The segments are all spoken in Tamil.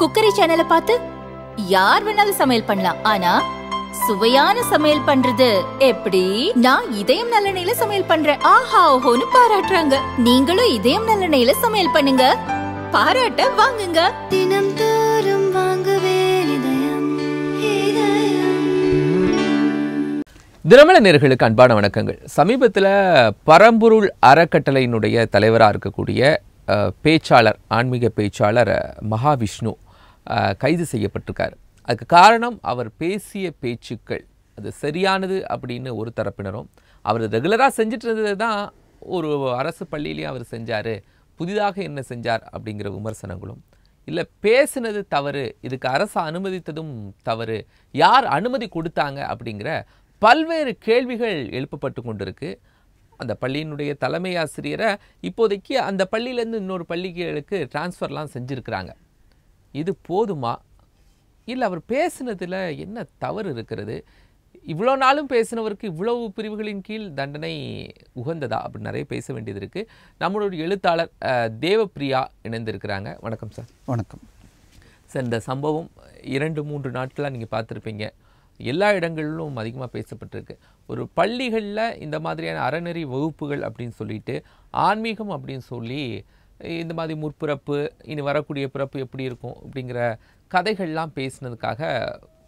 குக்கரி சேனல பார்த்து யார் வேணாலும் சமையல் பண்ணலாம் ஆனா சுவையான சமையல் பண்றது எப்படி நான் இதயம் நல்லெண்ணெயில சமையல் பண்றேன் ஆஹா ஓஹோன்னு பாராட்டுறாங்க நீங்களும் இதயம் நல்லெண்ணெயில சமையல் பண்ணுங்க பாராட்ட வாங்குங்க தினம் தோறும் தினமல நேர்களுக்கு அன்பான வணக்கங்கள் சமீபத்தில் பரம்பொருள் அறக்கட்டளையினுடைய தலைவராக இருக்கக்கூடிய பேச்சாளர் ஆன்மீக பேச்சாளர் மகாவிஷ்ணு கைது செய்யப்பட்டிருக்கார் அதுக்கு காரணம் அவர் பேசிய பேச்சுக்கள் அது சரியானது அப்படின்னு ஒரு தரப்பினரும் அவர் ரெகுலராக செஞ்சுட்டு இருந்தது தான் ஒரு அரசு பள்ளியிலையும் அவர் செஞ்சார் புதிதாக என்ன செஞ்சார் அப்படிங்கிற விமர்சனங்களும் இல்லை பேசினது தவறு இதுக்கு அரசு அனுமதித்ததும் தவறு யார் அனுமதி கொடுத்தாங்க அப்படிங்கிற பல்வேறு கேள்விகள் எழுப்பப்பட்டு கொண்டிருக்கு அந்த பள்ளியினுடைய தலைமை ஆசிரியரை இப்போதைக்கு அந்த பள்ளியிலேருந்து இன்னொரு பள்ளிகளுக்கு டிரான்ஸ்ஃபர்லாம் செஞ்சுருக்கிறாங்க இது போதுமா இல்லை அவர் பேசினதில் என்ன தவறு இருக்கிறது இவ்வளோ நாளும் பேசினவருக்கு இவ்வளவு பிரிவுகளின் கீழ் தண்டனை உகந்ததா அப்படின்னு நிறைய பேச வேண்டியது இருக்குது நம்மளுடைய எழுத்தாளர் தேவப்பிரியா இணைந்திருக்கிறாங்க வணக்கம் சார் வணக்கம் சார் இந்த சம்பவம் இரண்டு மூன்று நாட்களாக நீங்கள் பார்த்துருப்பீங்க எல்லா இடங்களிலும் அதிகமாக பேசப்பட்டிருக்கு ஒரு பள்ளிகளில் இந்த மாதிரியான அறநெறி வகுப்புகள் அப்படின்னு சொல்லிட்டு ஆன்மீகம் அப்படின்னு சொல்லி இந்த மாதிரி முற்பிறப்பு இனி வரக்கூடிய பிறப்பு எப்படி இருக்கும் அப்படிங்கிற கதைகள்லாம் பேசினதுக்காக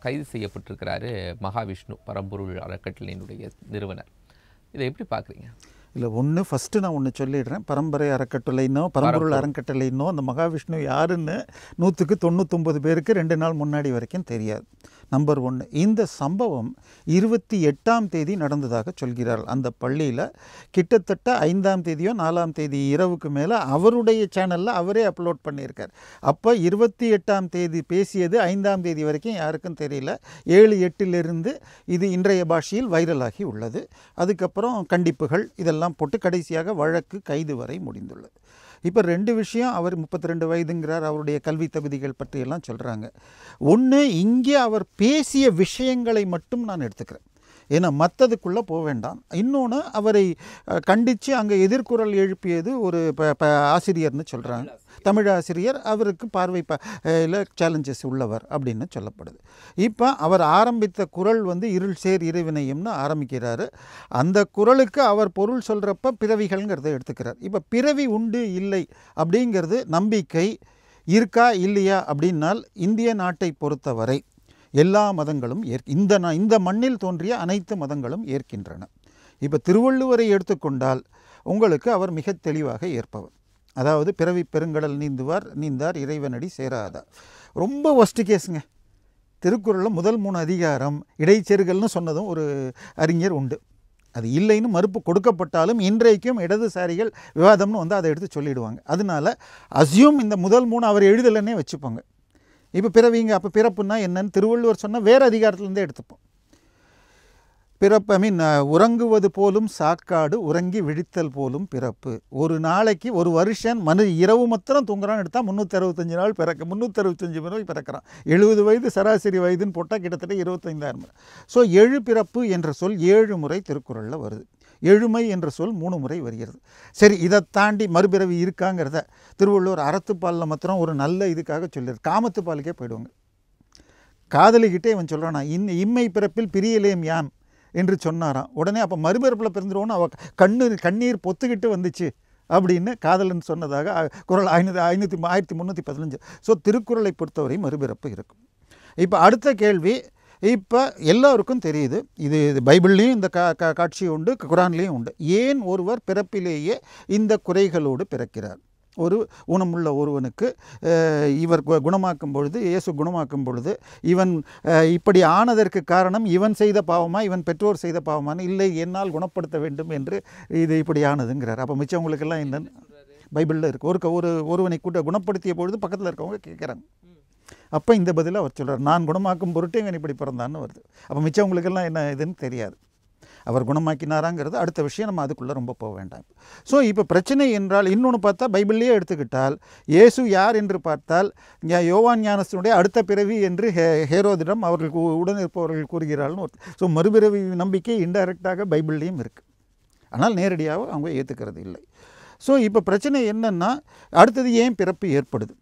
கைது செய்யப்பட்டிருக்கிறாரு மகாவிஷ்ணு பரம்பொருள் அறக்கட்டளையினுடைய நிறுவனர் இதை எப்படி பார்க்குறீங்க இல்லை ஒன்று ஃபஸ்ட்டு நான் ஒன்று சொல்லிடுறேன் பரம்பரை அறக்கட்டளைன்னோ பரம்பொருள் அறக்கட்டளைன்னோ அந்த மகாவிஷ்ணு யாருன்னு நூற்றுக்கு தொண்ணூற்றொம்பது பேருக்கு ரெண்டு நாள் முன்னாடி வரைக்கும் தெரியாது நம்பர் ஒன்று இந்த சம்பவம் இருபத்தி எட்டாம் தேதி நடந்ததாக சொல்கிறார்கள் அந்த பள்ளியில் கிட்டத்தட்ட ஐந்தாம் தேதியோ நாலாம் தேதி இரவுக்கு மேலே அவருடைய சேனலில் அவரே அப்லோட் பண்ணியிருக்கார் அப்போ இருபத்தி எட்டாம் தேதி பேசியது ஐந்தாம் தேதி வரைக்கும் யாருக்கும் தெரியல ஏழு எட்டிலிருந்து இது இன்றைய பாஷையில் வைரலாகி உள்ளது அதுக்கப்புறம் கண்டிப்புகள் இதெல்லாம் போட்டு கடைசியாக வழக்கு கைது வரை முடிந்துள்ளது இப்போ ரெண்டு விஷயம் அவர் முப்பத்தி ரெண்டு வயதுங்கிறார் அவருடைய கல்வி தகுதிகள் பற்றியெல்லாம் சொல்கிறாங்க ஒன்று இங்கே அவர் பேசிய விஷயங்களை மட்டும் நான் எடுத்துக்கிறேன் ஏன்னா மற்றதுக்குள்ளே போக வேண்டாம் இன்னொன்று அவரை கண்டித்து அங்கே எதிர்குரல் எழுப்பியது ஒரு ஆசிரியர்னு சொல்கிறாங்க தமிழ் ஆசிரியர் அவருக்கு பார்வை பார்வையில் சேலஞ்சஸ் உள்ளவர் அப்படின்னு சொல்லப்படுது இப்போ அவர் ஆரம்பித்த குரல் வந்து இருள் சேர் இறைவினையும்னு ஆரம்பிக்கிறாரு அந்த குரலுக்கு அவர் பொருள் சொல்கிறப்ப பிறவிகள்ங்கிறத எடுத்துக்கிறார் இப்போ பிறவி உண்டு இல்லை அப்படிங்கிறது நம்பிக்கை இருக்கா இல்லையா அப்படின்னால் இந்திய நாட்டை பொறுத்தவரை எல்லா மதங்களும் ஏற் இந்த இந்த மண்ணில் தோன்றிய அனைத்து மதங்களும் ஏற்கின்றன இப்போ திருவள்ளுவரை எடுத்துக்கொண்டால் உங்களுக்கு அவர் மிக தெளிவாக ஏற்பவர் அதாவது பிறவி பெருங்கடல் நீந்துவார் நீந்தார் இறைவனடி சேராதார் ரொம்ப ஒஸ்ட் கேஸுங்க திருக்குறளில் முதல் மூணு அதிகாரம் இடைச்செருகல்னு சொன்னதும் ஒரு அறிஞர் உண்டு அது இல்லைன்னு மறுப்பு கொடுக்கப்பட்டாலும் இன்றைக்கும் இடதுசாரிகள் விவாதம்னு வந்து அதை எடுத்து சொல்லிடுவாங்க அதனால அசியும் இந்த முதல் மூணு அவர் எழுதலைன்னே வச்சுப்போங்க இப்போ பிறவிங்க அப்போ பிறப்புன்னா என்னன்னு திருவள்ளுவர் சொன்னால் வேறு அதிகாரத்துலேருந்தே எடுத்துப்போம் பிறப்பு ஐ மீன் உறங்குவது போலும் சாக்காடு உறங்கி விழித்தல் போலும் பிறப்பு ஒரு நாளைக்கு ஒரு வருஷம் மனு இரவு மாத்திரம் தூங்குறான்னு எடுத்தால் முந்நூற்றி அறுபத்தஞ்சு நாள் பிறக்க முந்நூற்றி அறுபத்தஞ்சு நாள் பிறக்கிறான் எழுபது வயது சராசரி வயதுன்னு போட்டால் கிட்டத்தட்ட இருபத்தைந்தாயிரம் ஸோ ஏழு பிறப்பு என்ற சொல் ஏழு முறை திருக்குறளில் வருது எழுமை என்ற சொல் மூணு முறை வருகிறது சரி இதை தாண்டி மறுபிறவி இருக்காங்கிறத திருவள்ளுவர் அறத்துப்பாலில் மாத்திரம் ஒரு நல்ல இதுக்காக காமத்து காமத்துப்பாலுக்கே போயிடுவாங்க காதலிக்கிட்டே இவன் சொல்கிறானா இன் இம்மை பிறப்பில் பிரியலேம் யான் என்று சொன்னாராம் உடனே அப்போ மறுபிறப்பில் பிறந்துருவோன்னு அவள் கண்ணு கண்ணீர் பொத்துக்கிட்டு வந்துச்சு அப்படின்னு காதலன் சொன்னதாக குரல் ஐநூற்றி ஐநூற்றி ஆயிரத்தி முந்நூற்றி பதினஞ்சு ஸோ திருக்குறளை பொறுத்தவரை மறுபிறப்பு இருக்கும் இப்போ அடுத்த கேள்வி இப்போ எல்லோருக்கும் தெரியுது இது இது பைபிள்லேயும் இந்த கா கா காட்சி உண்டு குரான்லேயும் உண்டு ஏன் ஒருவர் பிறப்பிலேயே இந்த குறைகளோடு பிறக்கிறார் ஒரு ஊனமுள்ள ஒருவனுக்கு இவர் குணமாக்கும் பொழுது இயேசு குணமாக்கும் பொழுது இவன் இப்படி ஆனதற்கு காரணம் இவன் செய்த பாவமா இவன் பெற்றோர் செய்த பாவமான இல்லை என்னால் குணப்படுத்த வேண்டும் என்று இது இப்படி ஆனதுங்கிறார் அப்போ மிச்சவங்களுக்கெல்லாம் இந்த பைபிளில் இருக்குது ஒரு ஒரு ஒருவனை கூட்ட குணப்படுத்திய பொழுது பக்கத்தில் இருக்கவங்க கேட்குறாங்க அப்போ இந்த பதிலில் அவர் சொல்கிறார் நான் குணமாக்கும் பொருட்டே இவன் இப்படி பிறந்தான்னு வருது அப்போ மிச்சவங்களுக்கெல்லாம் என்ன இதுன்னு தெரியாது அவர் குணமாக்கினாராங்கிறது அடுத்த விஷயம் நம்ம அதுக்குள்ளே ரொம்ப போக வேண்டாம் ஸோ இப்போ பிரச்சனை என்றால் இன்னொன்று பார்த்தா பைபிள்லேயே எடுத்துக்கிட்டால் இயேசு யார் என்று பார்த்தால் யோவான் ஞானஸ்தனுடைய அடுத்த பிறவி என்று ஹே ஹேரோதிடம் அவர்கள் உடன் இருப்பவர்கள் கூறுகிறாள்னு ஒரு ஸோ மறுபிறவி நம்பிக்கை இன்டைரக்டாக பைபிள்லேயும் இருக்குது ஆனால் நேரடியாக அவங்க ஏற்றுக்கிறது இல்லை ஸோ இப்போ பிரச்சனை என்னென்னா அடுத்தது ஏன் பிறப்பு ஏற்படுது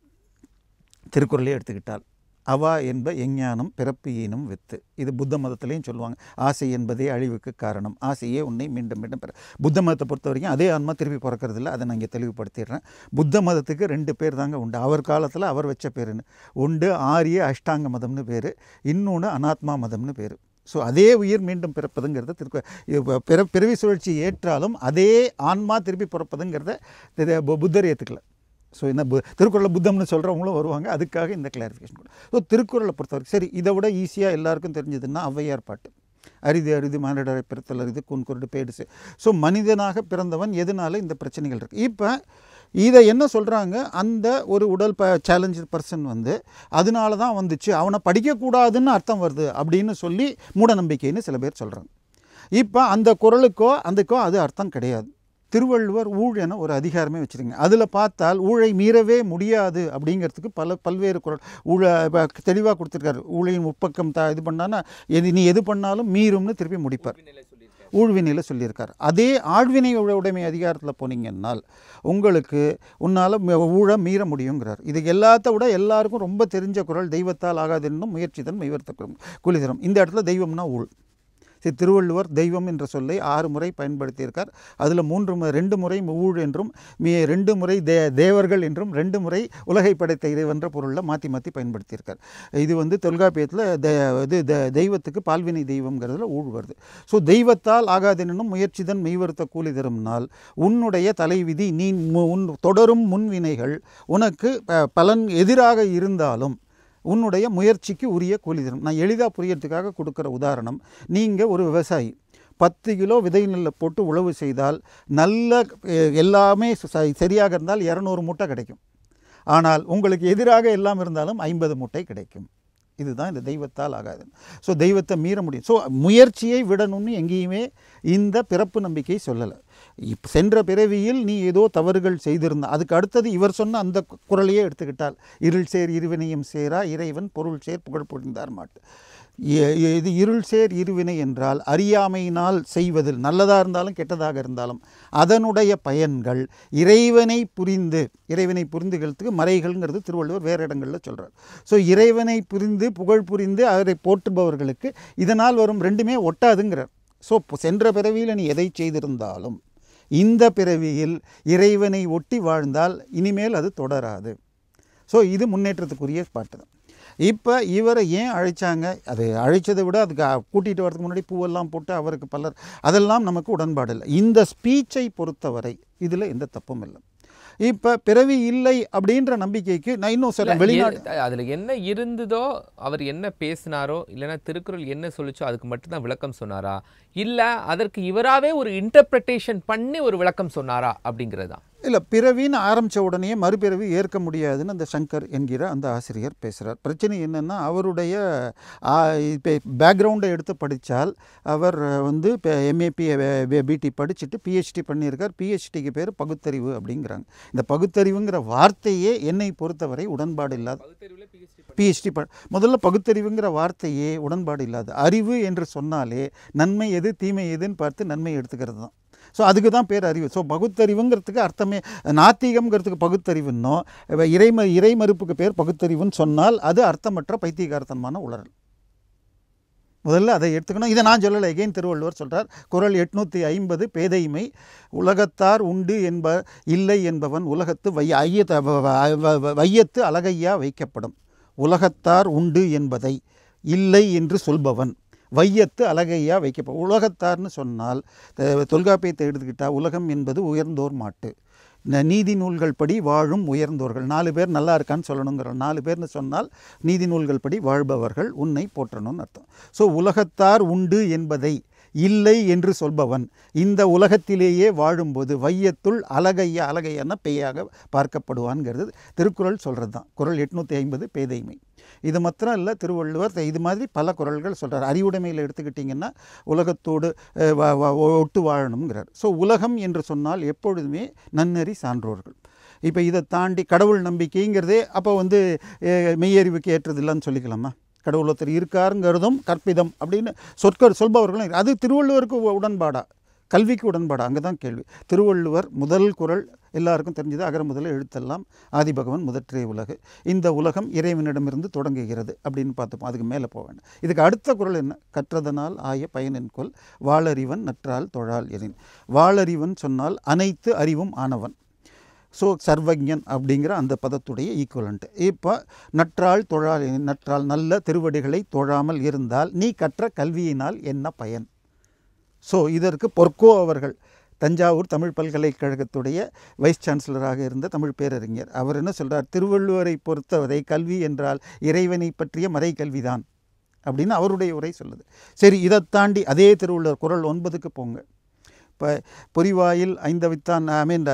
திருக்குறளே எடுத்துக்கிட்டால் அவா என்ப எஞ்ஞானம் பிறப்பு ஈனும் வித்து இது புத்த மதத்திலையும் சொல்லுவாங்க ஆசை என்பதே அழிவுக்கு காரணம் ஆசையே உன்னை மீண்டும் மீண்டும் பெற புத்த மதத்தை பொறுத்த வரைக்கும் அதே ஆன்மா திருப்பி பிறக்கிறது இல்லை அதை நான் இங்கே தெளிவுபடுத்திடுறேன் புத்த மதத்துக்கு ரெண்டு பேர் தாங்க உண்டு அவர் காலத்தில் அவர் வச்ச பேருன்னு உண்டு ஆரிய அஷ்டாங்க மதம்னு பேர் இன்னொன்று அனாத்மா மதம்னு பேர் ஸோ அதே உயிர் மீண்டும் பிறப்பதுங்கிறத திருக்கு பிற பிறவி சுழற்சி ஏற்றாலும் அதே ஆன்மா திருப்பி பிறப்பதுங்கிறத புத்தர் ஏற்றுக்கலை ஸோ என்ன பு திருக்குறளை புத்தம்னு சொல்கிறவங்களும் வருவாங்க அதுக்காக இந்த கிளாரிஃபிகேஷன் கூட ஸோ திருக்குறளை பொறுத்தவரைக்கும் சரி இதை விட ஈஸியாக எல்லாருக்கும் தெரிஞ்சதுன்னா ஔவையார் பாட்டு அரிது அரிது மானிடரை பிறத்தல் அரிது குன்குருடு பேடுசு ஸோ மனிதனாக பிறந்தவன் எதனால இந்த பிரச்சனைகள் இருக்குது இப்போ இதை என்ன சொல்கிறாங்க அந்த ஒரு உடல் ப சேலஞ்சு பர்சன் வந்து அதனால தான் வந்துச்சு அவனை படிக்கக்கூடாதுன்னு அர்த்தம் வருது அப்படின்னு சொல்லி மூட நம்பிக்கைன்னு சில பேர் சொல்கிறாங்க இப்போ அந்த குரலுக்கோ அதுக்கோ அது அர்த்தம் கிடையாது திருவள்ளுவர் ஊழ் என ஒரு அதிகாரமே வச்சுருங்க அதில் பார்த்தால் ஊழை மீறவே முடியாது அப்படிங்கிறதுக்கு பல பல்வேறு குரல் ஊழ தெளிவாக கொடுத்துருக்காரு ஊழையின் முற்பக்கம் த இது பண்ணான்னா எது நீ எது பண்ணாலும் மீறும்னு திருப்பி முடிப்பார் ஊழ்வினையில் சொல்லியிருக்கார் அதே ஆழ்வினை உடைமை அதிகாரத்தில் போனீங்கன்னால் உங்களுக்கு உன்னால் ஊழ மீற முடியுங்கிறார் இது எல்லாத்த விட எல்லாருக்கும் ரொம்ப தெரிஞ்ச குரல் தெய்வத்தால் ஆகாது என்னும் முயற்சி தன் மெய்வர்த்த குலி இந்த இடத்துல தெய்வம்னா ஊழ் சரி திருவள்ளுவர் தெய்வம் என்ற சொல்லை ஆறு முறை பயன்படுத்தியிருக்கார் அதில் மூன்று ரெண்டு முறை ஊழ் என்றும் மீ ரெண்டு முறை தே தேவர்கள் என்றும் ரெண்டு முறை உலகை படைத்த இறைவன்ற பொருளில் மாற்றி மாற்றி பயன்படுத்தியிருக்கார் இது வந்து தொல்காப்பியத்தில் இது தெய்வத்துக்கு பால்வினை தெய்வங்கிறதுல ஊழ் வருது ஸோ தெய்வத்தால் ஆகாதெனும் முயற்சிதன் மெய்வருத்த கூலி தரும் நாள் உன்னுடைய தலைவிதி நீ உன் தொடரும் முன்வினைகள் உனக்கு பலன் எதிராக இருந்தாலும் உன்னுடைய முயற்சிக்கு உரிய கூலி தரும் நான் எளிதாக புரியறதுக்காக கொடுக்குற உதாரணம் நீங்கள் ஒரு விவசாயி பத்து கிலோ விதை நெல்லை போட்டு உழவு செய்தால் நல்ல எல்லாமே சரியாக இருந்தால் இரநூறு மூட்டை கிடைக்கும் ஆனால் உங்களுக்கு எதிராக எல்லாம் இருந்தாலும் ஐம்பது மூட்டை கிடைக்கும் இதுதான் இந்த தெய்வத்தால் ஆகாது ஸோ தெய்வத்தை மீற முடியும் ஸோ முயற்சியை விடணும்னு எங்கேயுமே இந்த பிறப்பு நம்பிக்கை சொல்லலை சென்ற பிறவியில் நீ ஏதோ தவறுகள் செய்திருந்த அதுக்கு அடுத்தது இவர் சொன்ன அந்த குரலையே எடுத்துக்கிட்டால் இருள் சேர் இருவினையும் சேரா இறைவன் பொருள் சேர் புகழ் புரிந்தார் மாட்டு இது இருள் சேர் இருவினை என்றால் அறியாமையினால் செய்வதில் நல்லதாக இருந்தாலும் கெட்டதாக இருந்தாலும் அதனுடைய பயன்கள் இறைவனை புரிந்து இறைவனை புரிந்துகிறதுக்கு மறைகள்ங்கிறது திருவள்ளுவர் வேறு இடங்களில் சொல்கிறார் ஸோ இறைவனை புரிந்து புகழ் புரிந்து அவரை போற்றுபவர்களுக்கு இதனால் வரும் ரெண்டுமே ஒட்டாதுங்கிறார் ஸோ சென்ற பிறவியில் நீ எதை செய்திருந்தாலும் இந்த பிறவியில் இறைவனை ஒட்டி வாழ்ந்தால் இனிமேல் அது தொடராது ஸோ இது முன்னேற்றத்துக்குரிய பாட்டு தான் இப்போ இவரை ஏன் அழைச்சாங்க அது அழைச்சதை விட அதுக்கு கூட்டிகிட்டு வரதுக்கு முன்னாடி பூவெல்லாம் போட்டு அவருக்கு பலர் அதெல்லாம் நமக்கு உடன்பாடு இல்லை இந்த ஸ்பீச்சை பொறுத்தவரை இதில் எந்த தப்பும் இல்லை இப்போ பிறவி இல்லை அப்படின்ற நம்பிக்கைக்கு நான் இன்னும் சொல்கிறேன் வெளிநாட்டு அதில் என்ன இருந்ததோ அவர் என்ன பேசினாரோ இல்லைனா திருக்குறள் என்ன சொல்லிச்சோ அதுக்கு மட்டும்தான் விளக்கம் சொன்னாரா இல்லை அதற்கு இவராகவே ஒரு இன்டர்பிரட்டேஷன் பண்ணி ஒரு விளக்கம் சொன்னாரா அப்படிங்கிறது தான் இல்லை பிறவின்னு ஆரம்பித்த உடனே மறுபிறவி ஏற்க முடியாதுன்னு அந்த சங்கர் என்கிற அந்த ஆசிரியர் பேசுகிறார் பிரச்சனை என்னென்னா அவருடைய இப்போ பேக்ரவுண்டை எடுத்து படித்தால் அவர் வந்து இப்போ எம்ஏபி பிடி படிச்சுட்டு பிஹெச்டி பண்ணியிருக்கார் பிஹெச்டிக்கு பேர் பகுத்தறிவு அப்படிங்கிறாங்க இந்த பகுத்தறிவுங்கிற வார்த்தையே என்னை பொறுத்தவரை உடன்பாடு இல்லாத பிஹெச்டி ப முதல்ல பகுத்தறிவுங்கிற வார்த்தையே உடன்பாடு இல்லாது அறிவு என்று சொன்னாலே நன்மை எது தீமை எதுன்னு பார்த்து நன்மை எடுத்துக்கிறது தான் ஸோ அதுக்கு தான் பேர் அறிவு ஸோ பகுத்தறிவுங்கிறதுக்கு அர்த்தமே நாத்திகம்ங்கிறதுக்கு பகுத்தறிவுன்னோ இறைம இறை மறுப்புக்கு பேர் பகுத்தறிவுன்னு சொன்னால் அது அர்த்தமற்ற பைத்தியகார்த்தமான உளறல் முதல்ல அதை எடுத்துக்கணும் இதை நான் சொல்லலை எகைன் திருவள்ளுவர் சொல்கிறார் குரல் எட்நூற்றி ஐம்பது பேதைமை உலகத்தார் உண்டு என்ப இல்லை என்பவன் உலகத்து வைய ஐயத்த வையத்து அழகையாக வைக்கப்படும் உலகத்தார் உண்டு என்பதை இல்லை என்று சொல்பவன் வையத்து அழகையாக வைக்கப்ப உலகத்தார்னு சொன்னால் தொல்காப்பியத்தை எடுத்துக்கிட்டால் உலகம் என்பது உயர்ந்தோர் மாட்டு நீதி நூல்கள் படி வாழும் உயர்ந்தோர்கள் நாலு பேர் நல்லா இருக்கான்னு சொல்லணுங்கிற நாலு பேர்னு சொன்னால் நீதி நூல்கள் படி வாழ்பவர்கள் உன்னை போற்றணும்னு அர்த்தம் ஸோ உலகத்தார் உண்டு என்பதை இல்லை என்று சொல்பவன் இந்த உலகத்திலேயே வாழும்போது வையத்துள் அழகைய அழகையான பேயாக பார்க்கப்படுவான்ங்கிறது திருக்குறள் சொல்கிறது தான் குரல் எட்நூற்றி ஐம்பது பேதைமை இது மாத்திரம் இல்லை திருவள்ளுவர் இது மாதிரி பல குரல்கள் சொல்கிறார் அறிவுடைமையில் எடுத்துக்கிட்டிங்கன்னா உலகத்தோடு ஒட்டு வாழணுங்கிறார் ஸோ உலகம் என்று சொன்னால் எப்பொழுதுமே நன்னறி சான்றோர்கள் இப்போ இதை தாண்டி கடவுள் நம்பிக்கைங்கிறதே அப்போ வந்து மெய்யறிவுக்கு ஏற்றதில்லைன்னு சொல்லிக்கலாமா கடவுள் ஒருத்தர் இருக்காருங்கிறதும் கற்பிதம் அப்படின்னு சொற்கர் சொல்பவர்களும் அது திருவள்ளுவருக்கு உடன்பாடாக கல்விக்கு உடன்பாடு அங்கே தான் கேள்வி திருவள்ளுவர் முதல் குரல் எல்லாருக்கும் தெரிஞ்சது அகர முதல எழுத்தெல்லாம் ஆதிபகவன் முதற்றே உலகு இந்த உலகம் இறைவனிடமிருந்து தொடங்குகிறது அப்படின்னு பார்த்துப்போம் அதுக்கு மேலே போக வேண்டாம் இதுக்கு அடுத்த குரல் என்ன கற்றதனால் ஆய பயனின் கொல் வாழறிவன் நற்றால் தொழால் எரின் வாழறிவன் சொன்னால் அனைத்து அறிவும் ஆனவன் ஸோ சர்வஜன் அப்படிங்கிற அந்த பதத்துடைய ஈக்குவலண்ட்டு இப்போ நற்றால் தொழால் நற்றால் நல்ல திருவடிகளை தொழாமல் இருந்தால் நீ கற்ற கல்வியினால் என்ன பயன் ஸோ இதற்கு பொற்கோ அவர்கள் தஞ்சாவூர் தமிழ் பல்கலைக்கழகத்துடைய வைஸ் சான்சலராக இருந்த தமிழ் பேரறிஞர் அவர் என்ன சொல்கிறார் திருவள்ளுவரை பொறுத்தவரை கல்வி என்றால் இறைவனை பற்றிய மறை கல்விதான் அப்படின்னு அவருடைய உரை சொல்லுது சரி இதை தாண்டி அதே திருவள்ளுவர் குரல் ஒன்பதுக்கு போங்க இப்போ பொறிவாயில் ஐந்தவித்தான் ஐ மீன்